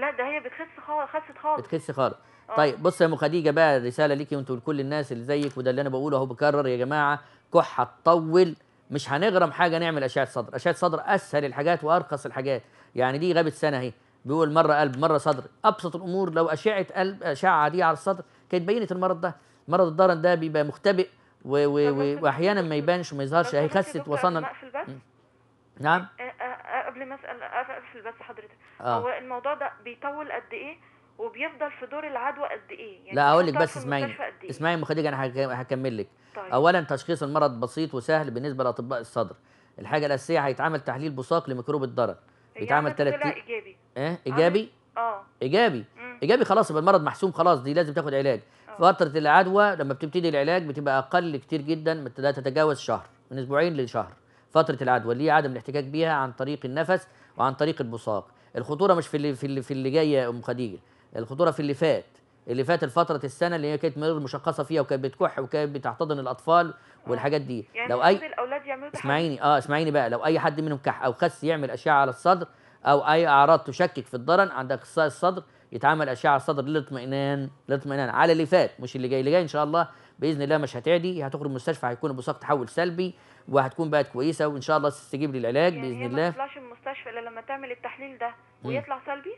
لا ده هي بتخس خالص خست خالص بتخس خالص آه. طيب بص يا ام خديجه بقى رساله ليكي وانت لكل الناس اللي زيك وده اللي انا بقوله اهو بكرر يا جماعه كح هتطول مش هنغرم حاجه نعمل اشعه صدر اشعه صدر اسهل الحاجات وارخص الحاجات يعني دي غابت سنه اهي بيقول مره قلب مره صدر ابسط الامور لو اشعه قلب اشعه عاديه على الصدر كانت بينت المرض ده مرض الدرن ده بيبقى مختبئ و و و واحيانا ما يبانش وما يظهرش اهي خست وصلنا نعم آه، آه، آه، قبل ما اسال اقفل بس حضرتك هو الموضوع ده بيطول قد ايه وبيفضل في دور العدوى قد ايه يعني لا اقول لك بس اسمعيني إيه؟ اسمعي ام خديجه انا هكمل لك طيب. اولا تشخيص المرض بسيط وسهل بالنسبه لاطباء الصدر الحاجه الاساسيه هيتعمل تحليل بصاق لميكروب الضرر بيتعمل ثلاث تلاتي... ايجابي ايه ايجابي اه ايجابي مم. ايجابي خلاص يبقى المرض محسوم خلاص دي لازم تاخد علاج آه. فتره العدوى لما بتبتدي العلاج بتبقى اقل كتير جدا لا تتجاوز شهر من اسبوعين لشهر فتره العدوى اللي عدم الاحتكاك بيها عن طريق النفس وعن طريق البصاق الخطوره مش في اللي في اللي, في اللي جايه ام خديجه الخطوره في اللي فات اللي فات الفترة السنة اللي هي كانت مشخصة فيها وكانت بتكح وكانت بتحتضن الأطفال والحاجات دي يعني لو أي الأولاد يعملوا اسمعيني اه اسمعيني بقى لو أي حد منهم كح أو خس يعمل أشعة على الصدر أو أي أعراض تشكك في الضرن عند أخصائي الصدر يتعمل أشعة على الصدر للاطمئنان للاطمئنان على اللي فات مش اللي جاي اللي جاي إن شاء الله بإذن الله مش هتعدي هتخرج المستشفى هيكون بوثاق تحول سلبي وهتكون بقت كويسة وإن شاء الله تستجيب للعلاج يعني بإذن الله ما تطلعش من المستشفى إلا لما تعمل التحليل ده ويطلع سلبي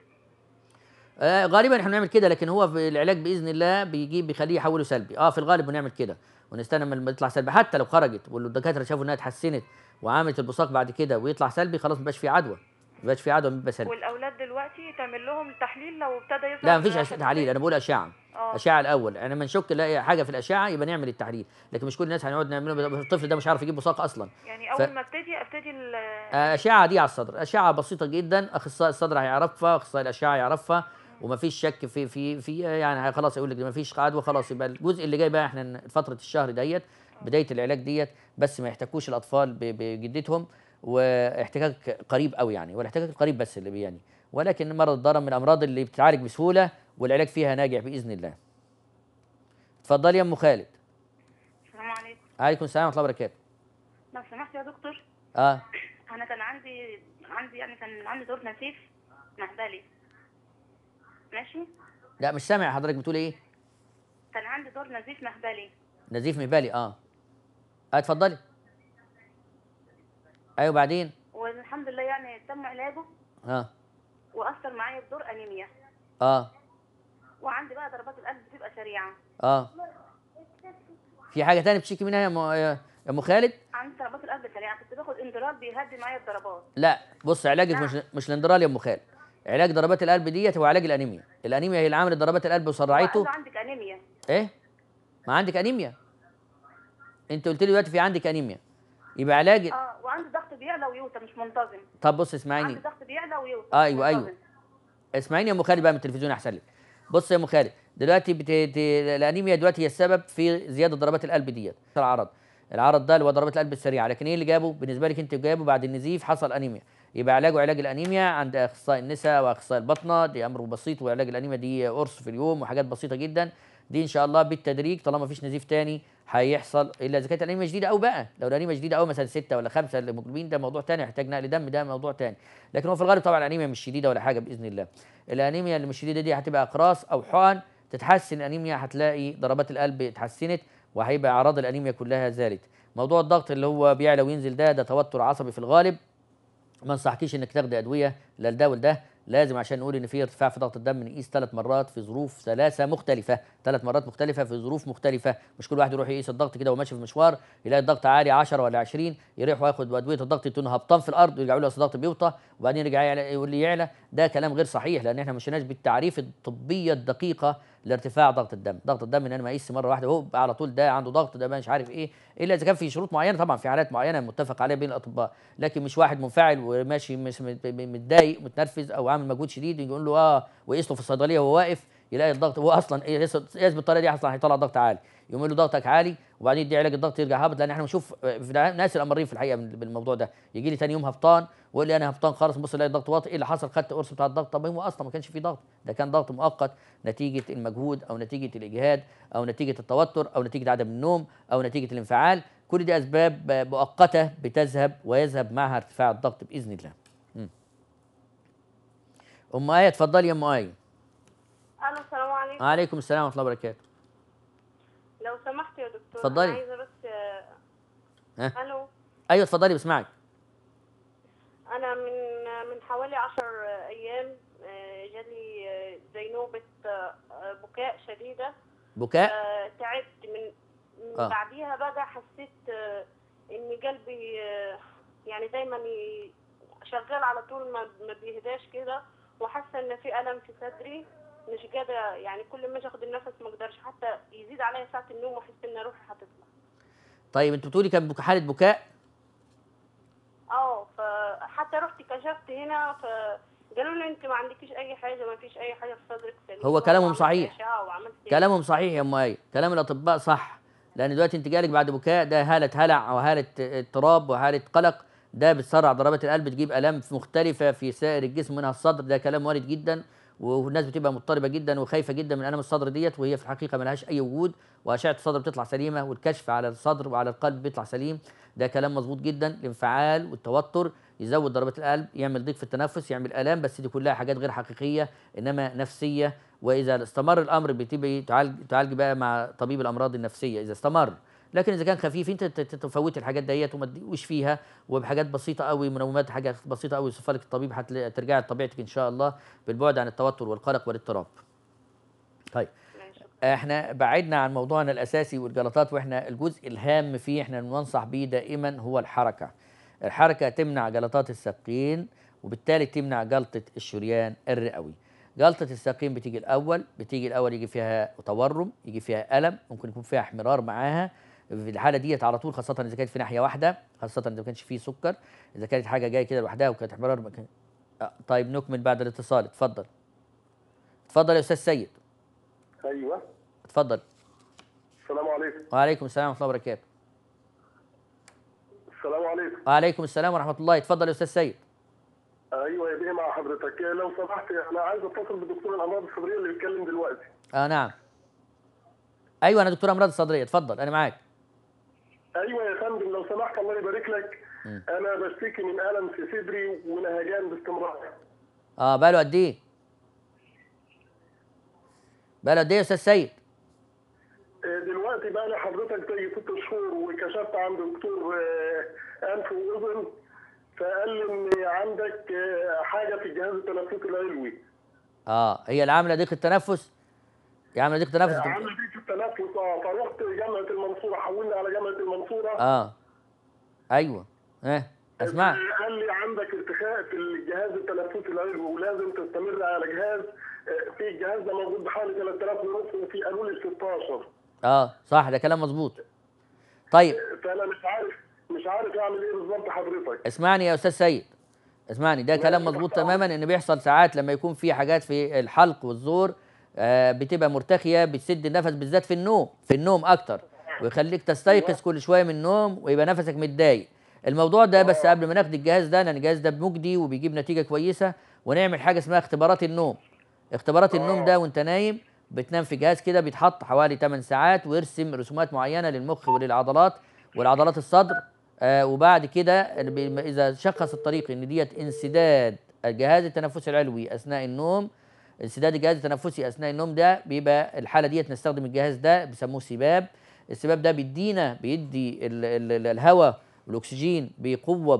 آه، غالبا احنا بنعمل كده لكن هو في العلاج باذن الله بيجيب بيخليه يحوله سلبي اه في الغالب بنعمل كده ونستنى لما يطلع سلبي حتى لو خرجت والدكاتره شافوا انها اتحسنت وعملت البصاق بعد كده ويطلع سلبي خلاص مبقاش في عدوى مبقاش في عدوى بيبقى سلبي والاولاد دلوقتي تعمل لهم تحليل لو ابتدى يظهر لا مفيش تحليل انا بقول اشعه آه. اشعه الاول انا لما نشك نلاقي حاجه في الاشعه يبقى نعمل التحليل لكن مش كل الناس هنقعد نعمله الطفل ده مش عارف يجيب بصاق اصلا يعني اول ف... ما ابتدي ابتدي الاشعه آه، دي على الصدر اشعه بسيطه جدا اخصائي الصدر هيعرفها اخصائي الاشعه يعرفها وما فيش شك في في في يعني خلاص يقول لك ما فيش عدوى خلاص يبقى الجزء اللي جاي بقى احنا فتره الشهر ديت بدايه العلاج ديت بس ما يحتكوش الاطفال بجدتهم واحتكاك قريب قوي يعني والاحتكاك القريب بس اللي يعني ولكن مرض الضرر من الامراض اللي بتتعالج بسهوله والعلاج فيها ناجح باذن الله. اتفضلي يا ام خالد. السلام عليكم. عليكم السلام ورحمه الله وبركاته. لو سمحت يا دكتور. اه. انا كان عندي عندي يعني كان عندي دور نسيف مهبلي. ماشي لا مش سامع حضرتك بتقول ايه كان عندي دور نزيف مهبلي نزيف مهبلي آه. اه اتفضلي ايوه بعدين والحمد لله يعني تم علاجه اه واثر معايا بدور انيميا اه وعندي بقى ضربات القلب بتبقى سريعه اه في حاجه تانية بتشكي منها يا م... يا ام خالد عندي ضربات القلب سريعه كنت باخد اندرال بيهدي معايا الضربات لا بص علاجك مش مش الاندرال يا ام خالد علاج ضربات القلب ديت هو علاج الانيميا الانيميا هي اللي ضربات القلب وسرعته عندك انيميا ايه ما عندك انيميا انت قلت لي دلوقتي في عندك انيميا يبقى علاج اه وعندي ضغط بيعلى ويوطى مش منتظم طب بص اسمعيني عندي ضغط بيعلى ويوطى آه ايوه ايوه اسمعيني يا ام خالد بقى من التلفزيون احسن لك بص يا ام خالد دلوقتي بت... الانيميا دلوقتي هي السبب في زياده ضربات القلب ديت العرض العرض ده اللي هو ضربات القلب السريعه لكن ايه اللي جابه بالنسبه لك انت جابه بعد النزيف حصل انيميا يبقى علاجه علاج الانيميا عند اخصائي النساء واخصائي البطنه دي امر بسيط وعلاج الانيميا دي قرص في اليوم وحاجات بسيطه جدا دي ان شاء الله بالتدريج طالما مفيش نزيف تاني هيحصل الا اذا كانت الانيميا شديده او بقى لو الانيميا شديده او مثلا سته ولا خمسه الهيموجلوبين ده موضوع تاني يحتاج نقل دم ده موضوع تاني لكن هو في الغالب طبعا الانيميا مش شديده ولا حاجه باذن الله الانيميا اللي مش شديده دي هتبقى اقراص او حقن تتحسن الانيميا هتلاقي ضربات القلب اتحسنت وهيبقى اعراض الانيميا كلها زالت موضوع الضغط اللي هو بيعلى وينزل ده ده توتر عصبي في الغالب ما انصحكيش انك تاخدي ادويه لا لده ولده لازم عشان نقول ان في ارتفاع في ضغط الدم نقيس ثلاث مرات في ظروف ثلاثه مختلفه ثلاث مرات مختلفه في ظروف مختلفه مش كل واحد يروح يقيس الضغط كده وماشي في مشوار يلاقي الضغط عالي 10 ولا 20 يروح وياخد ادويه الضغط يكون هبطان في الارض ويرجعوا له الضغط بيوطى وبعدين يرجع يقول لي يعلى ده كلام غير صحيح لان احنا مشيناش بالتعريف الطبيه الدقيقه لارتفاع ضغط الدم ضغط الدم ان انا ما مره واحده هو على طول ده عنده ضغط ده مش عارف ايه الا اذا كان في شروط معينه طبعا في حالات معينه متفق عليها بين الاطباء لكن مش واحد منفعل وماشي متضايق متنرفز او عامل مجهود شديد يقول له اه وقيس له في الصيدليه وهو واقف يلاقي الضغط هو اصلا قياس إيه، بالطريقه دي اصلا هيطلع ضغط عالي يقوم له ضغطك عالي وبعدين يدي علاج الضغط يرجع هابط لان احنا بنشوف ناس الامرين في الحقيقه بالموضوع ده يجي لي ثاني يوم هبطان ويقول لي انا هبطان خالص بص الاقي الضغط واطي ايه اللي حصل خدت قرص بتاع الضغط طب إيه، هو اصلا ما كانش فيه ضغط ده كان ضغط مؤقت نتيجه المجهود او نتيجه الاجهاد او نتيجه التوتر او نتيجه عدم النوم او نتيجه الانفعال كل دي اسباب مؤقته بتذهب ويذهب معها ارتفاع الضغط باذن الله ام ايه اتفضلي يا ام ايه الو السلام عليكم وعليكم السلام ورحمه الله وبركاته لو سمحت يا دكتور اتفضلي عايزه بس أه؟ الو ايوه اتفضلي بسمعك انا من من حوالي 10 ايام آه، جالي آه، زي نوبه آه، بكاء شديده بكاء تعبت من آه. بعديها بقى حسيت ان قلبي يعني دايما شغال على طول ما بيهداش كده وحاسه ان في الم في صدري مش قادره يعني كل ما اجي اخد النفس ما اقدرش حتى يزيد عليا ساعه النوم واحس ان روحي هتطلع طيب انت بتقولي كانت حاله بكاء اه فحتى رحت كشفت هنا فقالوا لي انت ما عندكيش اي حاجه ما فيش اي حاجه في صدرك سليم هو كلامهم صحيح آه، كلامهم صحيح يا ام ايه كلام الاطباء صح لان دلوقتي انت جالك بعد بكاء ده هاله هلع وهاله اضطراب وهاله قلق ده بتسرع ضربات القلب تجيب الام مختلفه في سائر الجسم منها الصدر ده كلام وارد جدا والناس بتبقى مضطربه جدا وخايفه جدا من الام الصدر ديت وهي في الحقيقه لهاش اي وجود واشعه الصدر بتطلع سليمه والكشف على الصدر وعلى القلب بيطلع سليم ده كلام مظبوط جدا الانفعال والتوتر يزود ضربات القلب يعمل ضيق في التنفس يعمل الام بس دي كلها حاجات غير حقيقيه انما نفسيه واذا استمر الامر بتبقى تعالج تعالج بقى مع طبيب الامراض النفسيه اذا استمر لكن اذا كان خفيف انت تفوت الحاجات ديت وما تدوش فيها وبحاجات بسيطه قوي منومات حاجه بسيطه قوي يوصفها لك الطبيب هترجعي لطبيعتك ان شاء الله بالبعد عن التوتر والقلق والاضطراب. طيب احنا بعدنا عن موضوعنا الاساسي والجلطات واحنا الجزء الهام فيه احنا بننصح بيه دائما هو الحركه. الحركه تمنع جلطات الساقين وبالتالي تمنع جلطه الشريان الرئوي. جلطة الساقين بتيجي الأول بتيجي الأول يجي فيها تورم يجي فيها ألم ممكن يكون فيها احمرار معاها في الحاله ديت على طول خاصه اذا كانت في ناحيه واحده خاصه اذا ما كانش فيه سكر اذا كانت حاجه جايه كده لوحدها وكانت احمرار آه، طيب نكمل بعد الاتصال اتفضل اتفضل يا استاذ سيد ايوه اتفضل السلام عليكم وعليكم السلام ورحمه الله وبركاته السلام عليكم وعليكم السلام ورحمه الله اتفضل يا استاذ سيد ايوه يا بيه مع حضرتك لو سمحت انا عايز اتصل بدكتور الامراض الصدريه اللي بيتكلم دلوقتي اه نعم ايوه انا دكتور امراض الصدريه اتفضل انا معاك ايوه يا فندم لو سمحت الله يبارك لك انا بشتكي من الم في صدري ونهجان باستمرار اه بقاله قد ايه؟ بقاله قد ايه يا استاذ سيد؟ آه، دلوقتي بقى لي حضرتك زي ست شهور وكشفت عند دكتور آه، انف واذن فقال لي ان عندك آه، حاجه في الجهاز التنفسي العلوي اه هي العامله ضيق التنفس؟ يا عم ناديك تنافس عم ديك التنافس اه فروحت جامعه المنصوره حولنا على جامعه المنصوره اه ايوه ايه اسمع قال لي عندك ارتخاء في الجهاز التنفسي العلوي ولازم تستمر على جهاز آه، في الجهاز ده موجود بحوالي 3000 ونص وفي قانون ال 16 اه صح ده كلام مظبوط طيب آه، فانا مش عارف مش عارف اعمل ايه بالظبط حضرتك اسمعني يا استاذ سيد اسمعني ده كلام مظبوط تماما ان بيحصل ساعات لما يكون في حاجات في الحلق والزور آه، بتبقى مرتخيه بتسد النفس بالذات في النوم في النوم اكتر ويخليك تستيقظ كل شويه من النوم ويبقى نفسك متضايق الموضوع ده بس قبل ما ناخد الجهاز ده لان الجهاز ده بمجدي وبيجيب نتيجه كويسه ونعمل حاجه اسمها اختبارات النوم اختبارات النوم ده وانت نايم بتنام في جهاز كده بيتحط حوالي 8 ساعات ويرسم رسومات معينه للمخ وللعضلات والعضلات الصدر آه وبعد كده اذا شخص الطريق ان ديت انسداد الجهاز التنفسي العلوي اثناء النوم انسداد الجهاز التنفسي اثناء النوم ده بيبقى الحاله ديت نستخدم الجهاز ده بيسموه سباب السباب ده بيدينا بيدي الهواء والاكسجين بقوه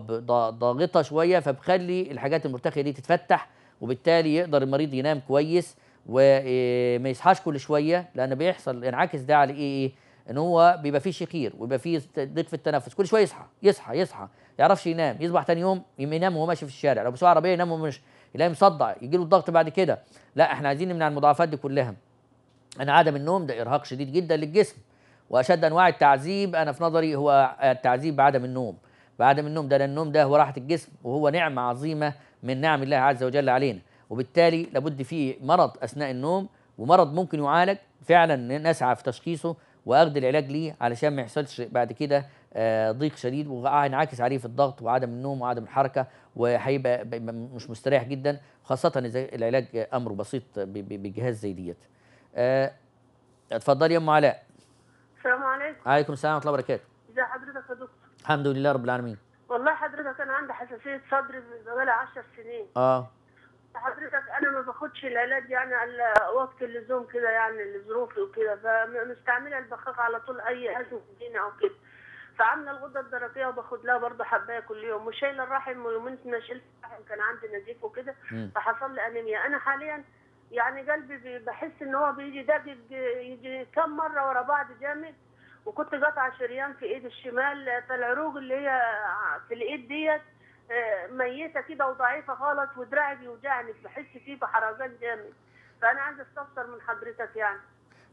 ضاغطه شويه فبخلي الحاجات المرتخيه دي تتفتح وبالتالي يقدر المريض ينام كويس وما يصحاش كل شويه لان بيحصل انعكاس ده على ايه ايه ان هو بيبقى فيه شخير ويبقى فيه ضيق في التنفس كل شويه يصحى يصحى يصحى ما يعرفش ينام يصبح تاني يوم ينام وهو ماشي في الشارع لو بيسوق عربيه ينام وهو ماشي يلاقي مصدع يجي له الضغط بعد كده لا احنا عايزين نمنع المضاعفات دي كلها انا عدم النوم ده ارهاق شديد جدا للجسم واشد انواع التعذيب انا في نظري هو التعذيب بعدم النوم بعدم النوم ده لان النوم ده هو راحه الجسم وهو نعمه عظيمه من نعم الله عز وجل علينا وبالتالي لابد في مرض اثناء النوم ومرض ممكن يعالج فعلا نسعى في تشخيصه واخذ العلاج ليه علشان ما يحصلش بعد كده آه، ضيق شديد وهينعكس عليه في الضغط وعدم النوم وعدم الحركه وهيبقى مش مستريح جدا خاصه اذا العلاج امره بسيط بجهاز زي ديت. آه، اتفضلي يا ام علاء. السلام عليكم. عليكم السلام ورحمه الله وبركاته. ازي حضرتك يا دكتور؟ الحمد لله رب العالمين. والله حضرتك انا عندي حساسيه صدر من بقالي 10 سنين. اه. حضرتك انا ما باخدش العلاج يعني على وقت اللزوم كده يعني لظروفي وكده فمستعمله البخاخ على طول اي ازمه او كده. فعامله الغده الدرقيه وباخد لها برضه حبايه كل يوم وشايله الرحم ويومين ما شلت الرحم كان عندي نزيف وكده فحصل لي انيميا انا حاليا يعني قلبي بحس ان هو بيجي ده بيجي كم مره ورا بعض جامد وكنت قاطعه شريان في ايدي الشمال فالعروق اللي هي في الايد ديت آه، ميته كده وضعيفه خالص ودراعي بيوجعني بحس فيه بحرجان جامد فانا عايزه استفسر من حضرتك يعني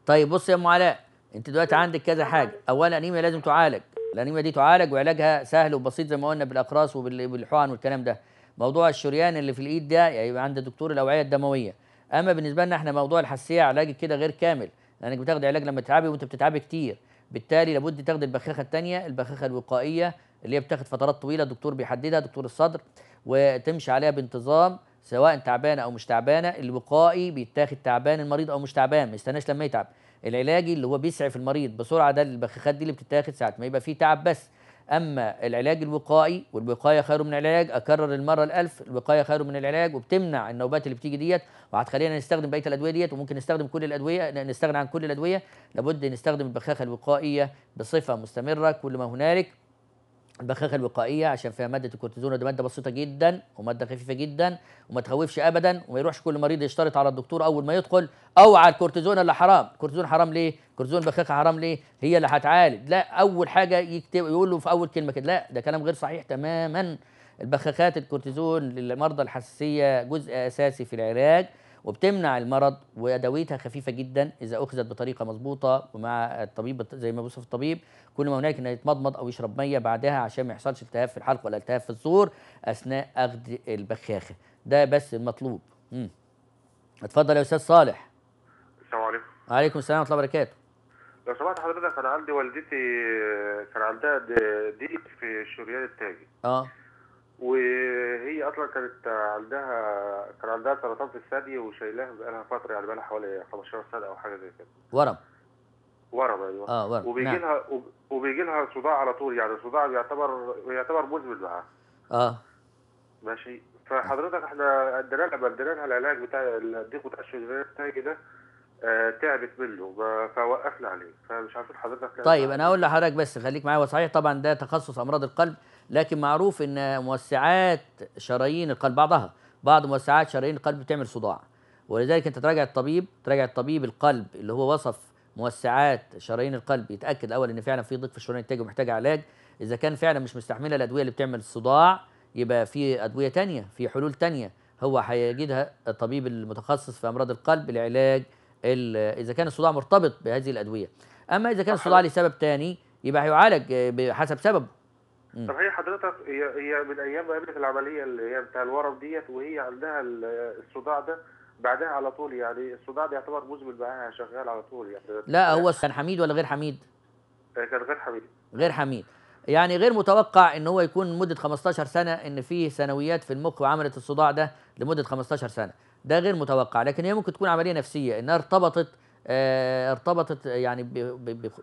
طيب بص يا ام علاء انت دلوقتي عندك كذا حاجه اولا انيميا لازم تعالج الانيميا دي تعالج وعلاجها سهل وبسيط زي ما قلنا بالاقراص وبالحقن والكلام ده موضوع الشريان اللي في الايد ده يبقى يعني عند دكتور الاوعيه الدمويه اما بالنسبه لنا احنا موضوع الحساسيه علاج كده غير كامل لانك بتاخد علاج لما تتعبي وانت بتتعبي كتير بالتالي لابد تاخد البخاخه الثانيه البخاخه الوقائيه اللي هي بتاخد فترات طويله الدكتور بيحددها دكتور الصدر وتمشي عليها بانتظام سواء تعبانه او مش تعبانه الوقائي بيتاخد تعبان المريض او مش تعبان ما يستناش لما يتعب العلاجي اللي هو بيسعف المريض بسرعه ده البخاخات دي اللي بتتاخد ساعه ما يبقى فيه تعب بس اما العلاج الوقائي والوقايه خير من العلاج اكرر المره الالف الوقايه خير من العلاج وبتمنع النوبات اللي بتيجي ديت وهتخلينا نستخدم بقيه الادويه ديت وممكن نستخدم كل الادويه نستغنى عن كل الادويه لابد نستخدم البخاخه الوقائيه بصفه مستمره كل ما هنالك البخاخه الوقائيه عشان فيها ماده الكورتيزون ودي ماده بسيطه جدا وماده خفيفه جدا وما تخوفش ابدا وما يروحش كل مريض يشترط على الدكتور اول ما يدخل اوعى الكورتيزون اللي حرام الكورتيزون حرام ليه كورتيزون البخاخه حرام ليه هي اللي هتعالج لا اول حاجه يكتب يقول له في اول كلمه كده لا ده كلام غير صحيح تماما البخاخات الكورتيزون للمرضى الحساسيه جزء اساسي في العلاج وبتمنع المرض وادويتها خفيفه جدا اذا اخذت بطريقه مظبوطه ومع الطبيب زي ما بيوصف الطبيب كل ما هناك انه يتمضمض او يشرب ميه بعدها عشان ما يحصلش التهاب في الحلق ولا التهاب في الزور اثناء اخذ البخاخه ده بس المطلوب امم اتفضل يا استاذ صالح السلام عليكم وعليكم السلام ورحمه الله وبركاته لو سمحت حضرتك انا عندي والدتي كان عندها ضيق في الشريان التاجي اه وهي اصلا كانت عندها كان عندها سرطان في الثدي وشايلاه بقالها فتره يعني بقالها حوالي 15 سنه او حاجه زي كده ورم ورم ايوه اه ورم وبيجي نعم. لها وبيجي لها صداع على طول يعني الصداع بيعتبر بيعتبر مزمن معاها اه ماشي فحضرتك احنا ادينا لها ادينا لها العلاج بتاع الديك بتاع الشرير ده كده آه، تعبت منه فوقفنا عليه فمش عارفين حضرتك طيب يعني انا اقول لحضرتك بس خليك معايا وصحيح طبعا ده تخصص امراض القلب لكن معروف ان موسعات شرايين القلب بعضها بعض موسعات شرايين القلب بتعمل صداع ولذلك انت تراجع الطبيب تراجع الطبيب القلب اللي هو وصف موسعات شرايين القلب يتاكد اول ان فعلا في ضيق في الشرايين التاج ومحتاج علاج اذا كان فعلا مش مستحمله الادويه اللي بتعمل الصداع يبقى في ادويه تانية في حلول تانية هو هيجدها الطبيب المتخصص في امراض القلب لعلاج اذا كان الصداع مرتبط بهذه الادويه اما اذا كان الصداع لسبب تاني يبقى هيعالج حسب سببه طب هي حضرتك هي هي من ايام قبل العمليه اللي هي بتاع الورم ديت وهي عندها الصداع ده بعدها على طول يعني الصداع ده يعتبر مزمن معاها شغال على طول يعني لا هو كان حميد ولا غير حميد؟ آه، كان غير حميد غير حميد يعني غير متوقع ان هو يكون مده 15 سنه ان في ثانويات في المخ وعملت الصداع ده لمده 15 سنه ده غير متوقع لكن هي ممكن تكون عمليه نفسيه انها ارتبطت آه، ارتبطت يعني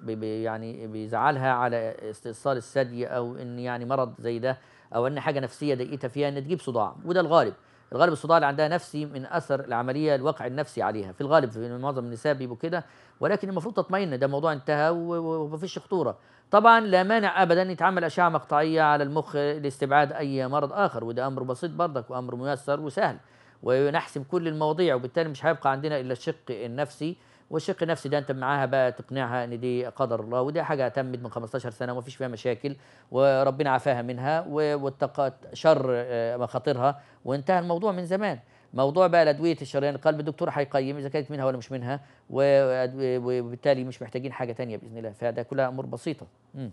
بي يعني بيزعلها على استئصال الثدي او ان يعني مرض زي ده او ان حاجه نفسيه ضايقتها فيها ان تجيب صداع وده الغالب الغالب الصداع اللي عندها نفسي من اثر العمليه الواقع النفسي عليها في الغالب في معظم النساء بيبقوا كده ولكن المفروض تطمئن ده موضوع انتهى ومفيش خطوره طبعا لا مانع ابدا يتعمل اشعه مقطعيه على المخ لاستبعاد اي مرض اخر وده امر بسيط برضك وامر ميسر وسهل ونحسم كل المواضيع وبالتالي مش هيبقى عندنا الا الشق النفسي والشق النفسي ده انت معاها بقى تقنعها ان دي قدر الله ودي حاجه تمت من 15 سنه وما فيش فيها مشاكل وربنا عافاها منها واتقت شر آه، مخاطرها وانتهى الموضوع من زمان موضوع بقى الادويه الشريان القلب الدكتور هيقيم اذا كانت منها ولا مش منها وبالتالي مش محتاجين حاجه تانية باذن الله فده كلها امور بسيطه م.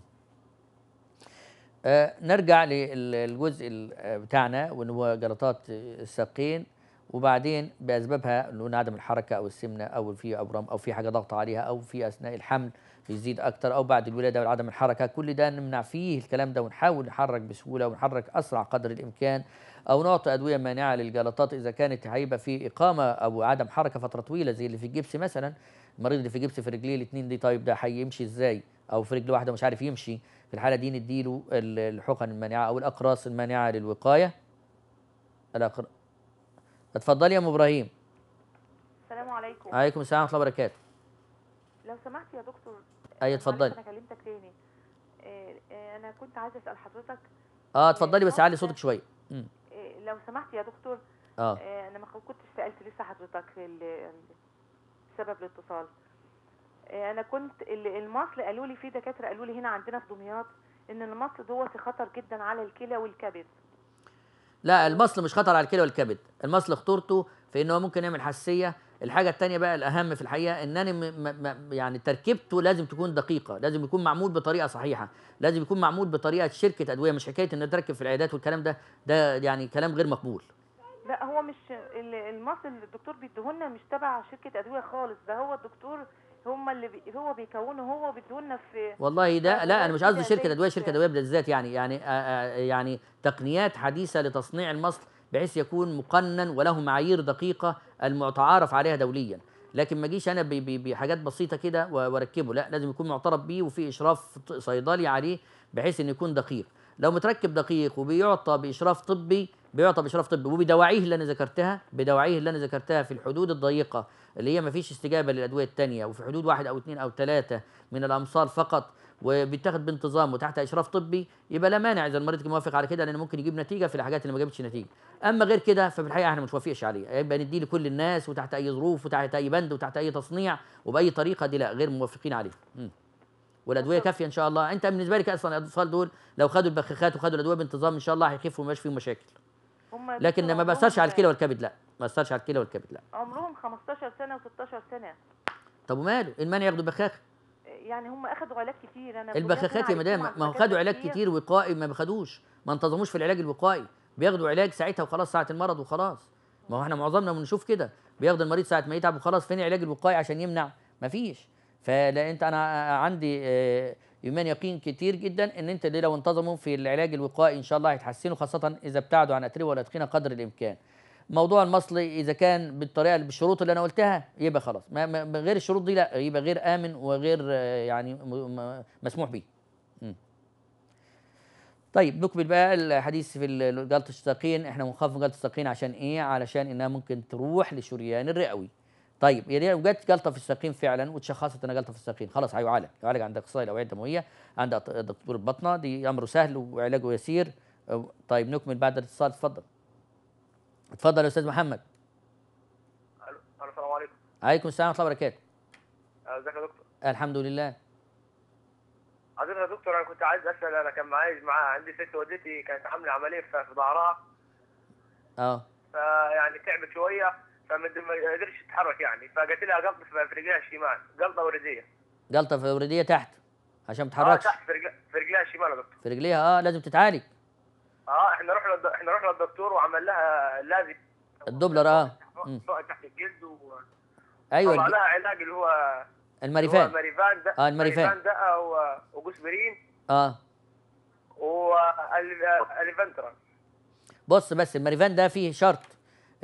آه، نرجع للجزء بتاعنا وان هو جلطات الساقين وبعدين باسبابها نقول عدم الحركه او السمنه او في ابرام او في حاجه ضغط عليها او في اثناء الحمل بيزيد اكتر او بعد الولاده وعدم الحركه كل ده نمنع فيه الكلام ده ونحاول نحرك بسهوله ونحرك اسرع قدر الامكان او نعطي ادويه مانعه للجلطات اذا كانت هيبقى في اقامه او عدم حركه فتره طويله زي اللي في الجبس مثلا المريض اللي في جبس في رجليه الاثنين دي طيب ده هيمشي ازاي او في رجل واحده مش عارف يمشي في الحاله دي نديله الحقن المانعه او الاقراص المانعه للوقايه اتفضلي يا ام ابراهيم السلام عليكم وعليكم السلام ورحمه الله وبركاته لو سمحت يا دكتور ايوه اتفضلي انا كلمتك تاني آه، آه، انا كنت عايزه اسال حضرتك اه, آه، اتفضلي بس علي صوتك شويه لو سمحت يا دكتور اه انا ما كنتش سالت لسه حضرتك سبب الاتصال انا كنت المصل قالوا لي في دكاتره قالوا لي هنا عندنا في دمياط ان المصل دوت خطر جدا على الكلى والكبد لا المصل مش خطر على الكلى والكبد المصل خطورته في ان هو ممكن يعمل حساسيه الحاجه الثانيه بقى الاهم في الحقيقه ان انا م- م- يعني تركيبته لازم تكون دقيقه لازم يكون معمول بطريقه صحيحه لازم يكون معمول بطريقه شركه ادويه مش حكايه ان تركب في العيادات والكلام ده ده يعني كلام غير مقبول لا هو مش المصل اللي الدكتور بيديهولنا مش تبع شركه ادويه خالص ده هو الدكتور هم اللي بي هو بيكونه هو بيدونا في والله ده لا انا مش قصدي شركه ادويه شركه ادويه بالذات يعني يعني يعني تقنيات حديثه لتصنيع المصل بحيث يكون مقنن وله معايير دقيقه المتعارف عليها دوليا لكن ما اجيش انا بحاجات بسيطه كده واركبه لا لازم يكون معترف بيه وفي اشراف صيدلي عليه بحيث انه يكون دقيق لو متركب دقيق وبيعطى باشراف طبي بيعطى باشراف طبي وبدواعيه اللي انا ذكرتها بدواعيه اللي انا ذكرتها في الحدود الضيقه اللي هي ما فيش استجابه للادويه الثانيه وفي حدود واحد او اثنين او ثلاثه من الامصار فقط وبيتاخد بانتظام وتحت اشراف طبي يبقى لا مانع اذا المريض موافق على كده لان ممكن يجيب نتيجه في الحاجات اللي ما جابتش نتيجه اما غير كده ففي الحقيقه احنا ما بنوافقش عليه يبقى نديه لكل الناس وتحت اي ظروف وتحت اي بند وتحت اي تصنيع وباي طريقه دي لا غير موافقين عليه والادويه كافيه ان شاء الله انت بالنسبه لك اصلا الاطفال دول لو خدوا البخاخات وخدوا الادويه بانتظام ان شاء الله هيخفوا ومش فيهم مشاكل لكن ما بأثرش على الكلى والكبد لا ما اثرش على الكلى والكبد لا عمرهم 15 سنه و16 سنه طب وماله المانع ياخدوا بخاخ يعني هم اخذوا علاج كتير انا البخاخات يا مدام ما هو خدوا علاج كتير وقائي ما بخدوش ما انتظموش في العلاج الوقائي بياخدوا علاج ساعتها وخلاص ساعه المرض وخلاص ما هو احنا معظمنا بنشوف كده بياخد المريض ساعه ما يتعب وخلاص فين العلاج الوقائي عشان يمنع ما فيش فلا انت انا عندي آه، يمان يقين كتير جدا ان انت لو انتظموا في العلاج الوقائي ان شاء الله هيتحسنوا خاصه اذا ابتعدوا عن اتربه ولا والادخنه قدر الامكان موضوع المصل اذا كان بالطريقه بالشروط اللي انا قلتها يبقى خلاص ما من غير الشروط دي لا يبقى غير امن وغير آه، يعني مسموح به طيب نكمل بقى الحديث في جلطة الساقين احنا بنخاف من جلطة الساقين عشان ايه علشان انها ممكن تروح لشريان الرئوي طيب يا لو جت جلطه في الساقين فعلا وتشخصت انها جلطه في الساقين خلاص هيعالج يعالج عند اخصائي الاوعيه الدمويه عند دكتور البطنه دي امره سهل وعلاجه يسير طيب نكمل بعد الاتصال اتفضل اتفضل يا استاذ محمد الو السلام عليكم عليكم السلام ورحمه الله وبركاته آه، ازيك يا دكتور الحمد لله عايزين يا دكتور انا كنت عايز اسال انا كان معايا مع عندي ست والدتي كانت عامله عمليه في ظهرها اه فيعني تعبت شويه فما قدرتش تتحرك يعني فجت لها جلطه في رجلها الشمال جلطه ورديه جلطه في ورديه تحت عشان ما آه، تتحركش اه تحت في رجلها الشمال يا دكتور في رجليها اه لازم تتعالج اه احنا رحنا احنا رحنا للدكتور وعمل لها لازم الدوبلر اه تحت الجلد و... ايوه طلع لها علاج اللي هو الماريفان الماريفان ده اه الماريفان ده آه. و... وجوسبرين اه والفنترا بص بس الماريفان ده فيه شرط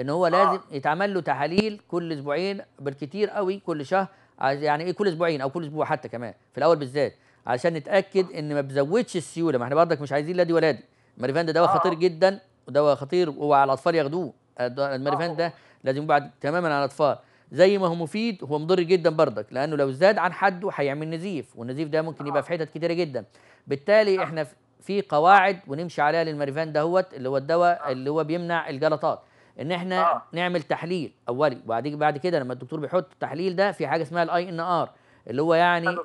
ان هو آه. لازم يتعمل له تحاليل كل اسبوعين بالكتير قوي كل شهر يعني ايه كل اسبوعين او كل اسبوع حتى كمان في الاول بالذات عشان نتاكد ان ما بزودش السيوله ما احنا برضك مش عايزين لا دي ولا دي الماريفان ده دواء آه. خطير جدا ودواء خطير وعلى الاطفال ياخدوه الماريفان آه. ده لازم يبعد تماما عن الاطفال زي ما هو مفيد هو مضر جدا بردك لانه لو زاد عن حده هيعمل نزيف والنزيف ده ممكن يبقى آه. في حتت كتيره جدا بالتالي آه. احنا في قواعد ونمشي عليها للماريفان دهوت اللي هو الدواء اللي هو بيمنع الجلطات ان احنا نعمل تحليل اولي وبعد بعد كده لما الدكتور بيحط التحليل ده في حاجه اسمها الاي ان ار اللي هو يعني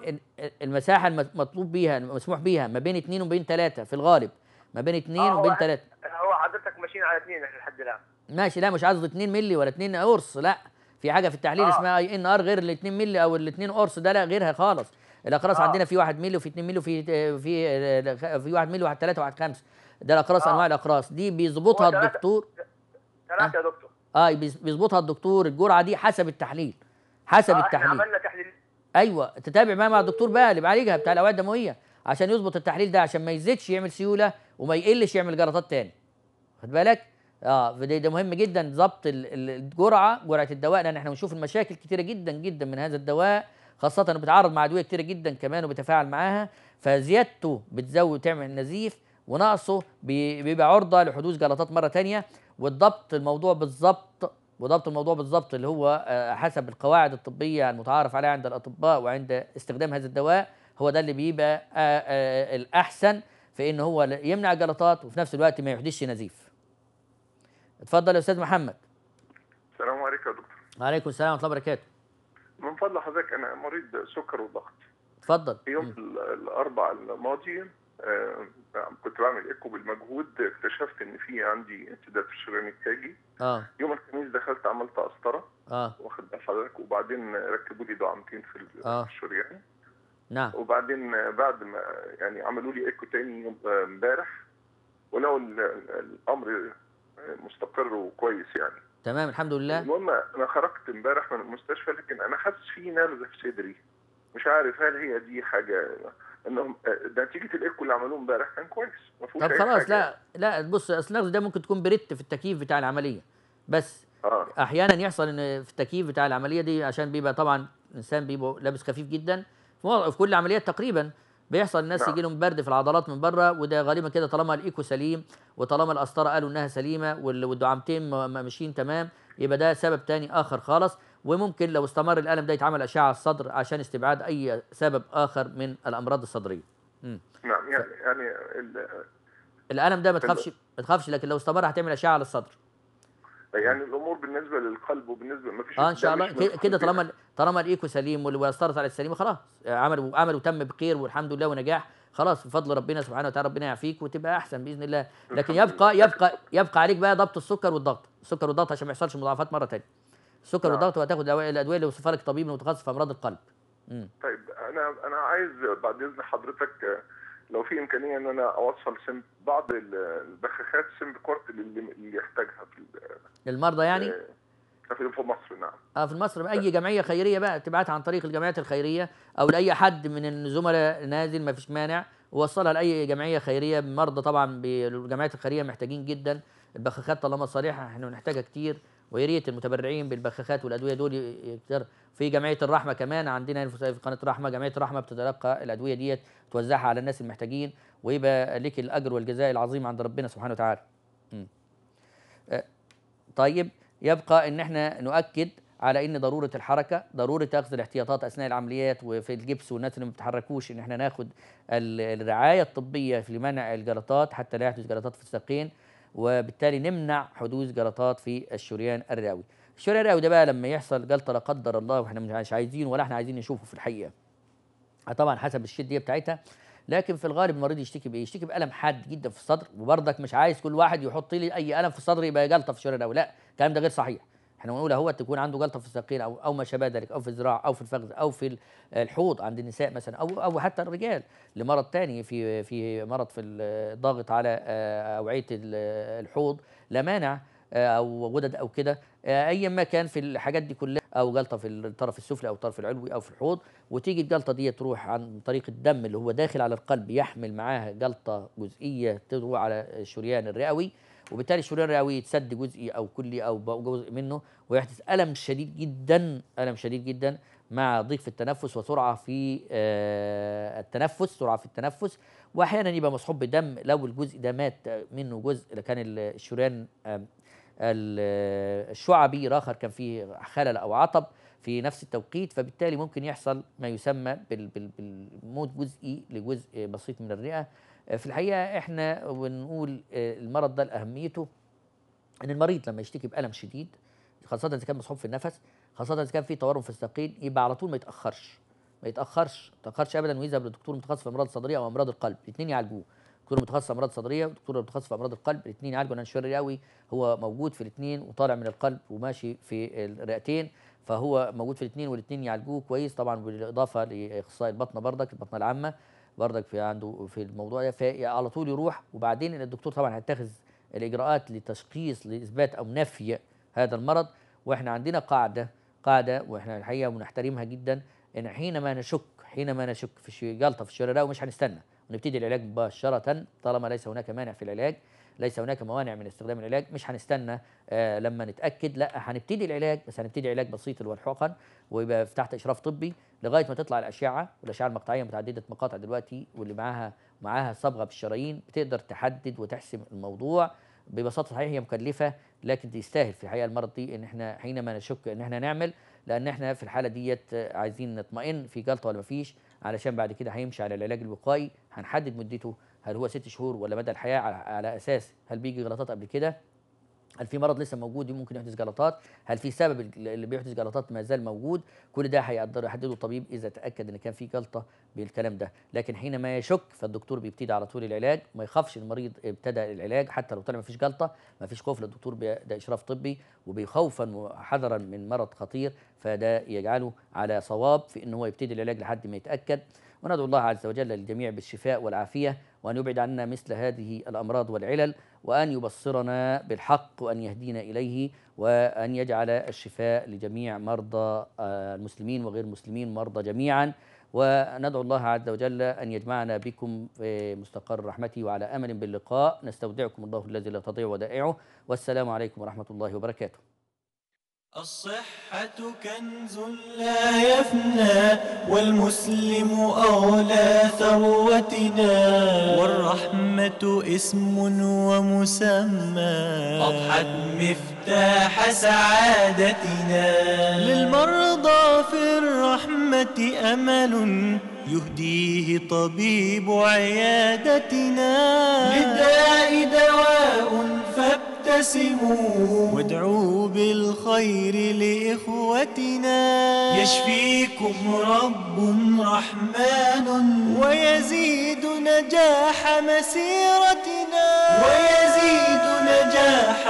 المساحه المطلوب بيها المسموح بيها ما بين اثنين وما بين ثلاثه في الغالب ما بين اثنين آه وبين ثلاثة هو حضرتك ماشيين على اثنين لحد الان ماشي لا مش عايز 2 مللي ولا 2 قرص لا في حاجه في التحليل آه. اسمها اي ان ار غير ال 2 مللي او ال 2 قرص ده لا غيرها خالص الاقراص آه. عندنا في 1 مللي وفي 2 مللي وفي في في 1 مللي وواحد 3 وواحد 5 ده الاقراص آه. انواع الاقراص دي بيظبطها الدكتور ثلاثه يا اه. دكتور اه بيظبطها الدكتور الجرعه دي حسب التحليل حسب آه التحليل احنا عملنا تحليل ايوه تتابع بقى مع الدكتور بقى اللي بيعالجها بتاع الاوعيه الدمويه عشان يظبط التحليل ده عشان ما يزيدش يعمل سيوله وما يقلش يعمل جلطات تاني خد بالك اه ده, ده مهم جدا ضبط الجرعه جرعه الدواء لان احنا بنشوف المشاكل كتيره جدا جدا من هذا الدواء خاصه انه بيتعارض مع ادويه كتيره جدا كمان وبيتفاعل معاها فزيادته بتزود تعمل نزيف ونقصه بيبقى عرضه لحدوث جلطات مره تانية والضبط الموضوع بالظبط وضبط الموضوع بالظبط اللي هو آه، حسب القواعد الطبيه المتعارف عليها عند الاطباء وعند استخدام هذا الدواء هو ده اللي بيبقى آه، آه، الاحسن في ان هو يمنع جلطات وفي نفس الوقت ما يحدثش نزيف اتفضل يا استاذ محمد السلام عليكم يا دكتور وعليكم السلام ورحمه الله وبركاته من فضل حضرتك انا مريض سكر وضغط اتفضل يوم الاربع الماضي آه كنت بعمل ايكو بالمجهود اكتشفت ان في عندي انسداد في الشريان التاجي اه يوم الخميس دخلت عملت قسطره اه واخد بال حضرتك وبعدين ركبوا لي دعامتين آه. في, الشريان. آه. نعم وبعدين بعد ما يعني عملوا لي ايكو تاني آه، امبارح ولو الامر آه، مستقر وكويس يعني تمام الحمد لله المهم انا خرجت امبارح من المستشفى لكن انا حاسس في نبذه في صدري مش عارف هل هي دي حاجه انهم آه، نتيجه الايكو اللي عملوه امبارح كان كويس طب خلاص لا لا بص اصل ده ممكن تكون بريت في التكييف بتاع العمليه بس آه. احيانا يحصل ان في التكييف بتاع العمليه دي عشان بيبقى طبعا الانسان بيبقى لابس خفيف جدا في كل عمليات تقريبا بيحصل الناس نعم. يجي لهم برد في العضلات من بره وده غالبا كده طالما الايكو سليم وطالما القسطره قالوا انها سليمه والدعامتين ماشيين تمام يبقى ده سبب تاني اخر خالص وممكن لو استمر الالم ده يتعمل اشعه الصدر عشان استبعاد اي سبب اخر من الامراض الصدريه. نعم يعني يعني الالم ده ما تخافش ما تخافش لكن لو استمر هتعمل اشعه للصدر. يعني الامور بالنسبه للقلب وبالنسبه ما فيش اه ان شاء الله كده طالما طالما الايكو سليم واللي على السليم خلاص عمل عمل وتم بخير والحمد لله ونجاح خلاص بفضل ربنا سبحانه وتعالى ربنا يعافيك وتبقى احسن باذن الله لكن يبقى يبقى يبقى عليك بقى ضبط السكر والضغط السكر والضغط عشان ما يحصلش مضاعفات مره ثانيه السكر نعم. والضغط وهتاخد الادويه اللي وصفها لك طبيب متخصص في امراض القلب طيب انا انا عايز بعد اذن حضرتك لو في امكانيه ان انا اوصل سم بعض البخاخات سم كورت اللي يحتاجها في المرضى يعني؟ آه، في مصر نعم اه في مصر اي جمعيه خيريه بقى تبعتها عن طريق الجمعيات الخيريه او لاي حد من الزملاء نازل ما فيش مانع ووصلها لاي جمعيه خيريه مرضى طبعا بالجمعيات الخيريه محتاجين جدا البخاخات طالما صالحه احنا بنحتاجها كتير ويا ريت المتبرعين بالبخاخات والادويه دول يقدر في جمعيه الرحمه كمان عندنا هنا في قناه الرحمه جمعيه الرحمه بتتلقى الادويه ديت توزعها على الناس المحتاجين ويبقى لك الاجر والجزاء العظيم عند ربنا سبحانه وتعالى. أه، طيب يبقى ان احنا نؤكد على ان ضروره الحركه ضروره اخذ الاحتياطات اثناء العمليات وفي الجبس والناس اللي ما بتحركوش ان احنا ناخد الرعايه الطبيه في منع الجلطات حتى لا يحدث جلطات في الساقين وبالتالي نمنع حدوث جلطات في الشريان الرئوي الشريان الرئوي ده بقى لما يحصل جلطه لا قدر الله واحنا مش عايزين ولا احنا عايزين نشوفه في الحقيقه آه طبعا حسب الشديه بتاعتها لكن في الغالب المريض يشتكي بايه؟ يشتكي بالم حاد جدا في الصدر وبرضك مش عايز كل واحد يحط لي اي الم في الصدر يبقى جلطه في الشريان الرئوي لا الكلام ده غير صحيح احنا بنقول هو تكون عنده جلطه في الساقين او او ما شابه ذلك او في الذراع او في الفخذ او في الحوض عند النساء مثلا او او حتى الرجال لمرض ثاني في في مرض في الضاغط على آه، اوعيه الحوض لا مانع آه، او غدد او كده آه، ايا ما كان في الحاجات دي كلها او جلطه في الطرف السفلي او الطرف العلوي او في الحوض وتيجي الجلطه دي تروح عن طريق الدم اللي هو داخل على القلب يحمل معاها جلطه جزئيه تروح على الشريان الرئوي وبالتالي الشريان الرئوي يتسد جزئي او كلي او جزء منه ويحدث الم شديد جدا الم شديد جدا مع ضيق في التنفس وسرعه في آه، التنفس سرعه في التنفس واحيانا يبقى مصحوب بدم لو الجزء ده مات منه جزء كان الشريان الشعبي الاخر كان فيه خلل او عطب في نفس التوقيت فبالتالي ممكن يحصل ما يسمى بالموت جزئي لجزء بسيط من الرئه في الحقيقه احنا بنقول آه، المرض ده لاهميته ان المريض لما يشتكي بالم شديد خاصه اذا كان مصحوب في النفس خاصه اذا كان في تورم في الساقين يبقى على طول ما يتاخرش ما يتاخرش ما يتاخرش ابدا ويذهب لدكتور متخصص في امراض الصدريه او امراض القلب الاثنين يعالجوه دكتور متخصص في امراض الصدريه ودكتور متخصص في امراض القلب الاثنين يعالجوا انا شرير قوي هو موجود في الاثنين وطالع من القلب وماشي في الرئتين فهو موجود في الاثنين والاثنين يعالجوه كويس طبعا بالاضافه لاخصائي البطنه برضك البطنه العامه بردك في عنده في الموضوع ده فعلى طول يروح وبعدين ان الدكتور طبعا هيتخذ الاجراءات لتشخيص لاثبات او نفي هذا المرض واحنا عندنا قاعده قاعده واحنا الحقيقه بنحترمها جدا ان حينما نشك حينما نشك في جلطه في الشريره ومش هنستنى ونبتدي العلاج مباشره طالما ليس هناك مانع في العلاج ليس هناك موانع من استخدام العلاج مش هنستنى آه لما نتاكد لا هنبتدي العلاج بس هنبتدي علاج بسيط اللي هو الحقن ويبقى تحت اشراف طبي لغايه ما تطلع الاشعه والاشعه المقطعيه متعدده مقاطع دلوقتي واللي معاها معاها صبغه بالشرايين بتقدر تحدد وتحسم الموضوع ببساطه صحيح هي مكلفه لكن تستاهل في الحقيقه المرض دي ان احنا حينما نشك ان احنا نعمل لان احنا في الحاله ديت آه، عايزين نطمئن في جلطه ولا مفيش علشان بعد كده هيمشي على العلاج الوقائي هنحدد مدته هل هو ست شهور ولا مدى الحياه على اساس هل بيجي غلطات قبل كده هل في مرض لسه موجود ممكن يحدث جلطات هل في سبب اللي بيحدث جلطات ما زال موجود كل ده هيقدر يحدده الطبيب اذا تاكد ان كان في جلطه بالكلام ده لكن حينما يشك فالدكتور بيبتدي على طول العلاج ما يخافش المريض ابتدى العلاج حتى لو طلع ما فيش جلطه ما فيش خوف للدكتور ده اشراف طبي وبيخوفا وحذرا من مرض خطير فده يجعله على صواب في ان هو يبتدي العلاج لحد ما يتاكد وندعو الله عز وجل للجميع بالشفاء والعافيه وأن يبعد عنا مثل هذه الأمراض والعلل وأن يبصرنا بالحق وأن يهدينا إليه وأن يجعل الشفاء لجميع مرضى آه، المسلمين وغير المسلمين مرضى جميعا وندعو الله عز وجل أن يجمعنا بكم في مستقر رحمته وعلى أمل باللقاء نستودعكم الله الذي لا تضيع ودائعه والسلام عليكم ورحمة الله وبركاته الصحة كنز لا يفنى والمسلم أولى ثروتنا والرحمة اسم ومسمى أضحت مفتاح سعادتنا للمرضى في الرحمة أمل يهديه طبيب عيادتنا للداء دواء فابتدى فابتسموا وادعوا بالخير لإخوتنا يشفيكم رب رحمن ويزيد نجاح مسيرتنا ويزيد نجاح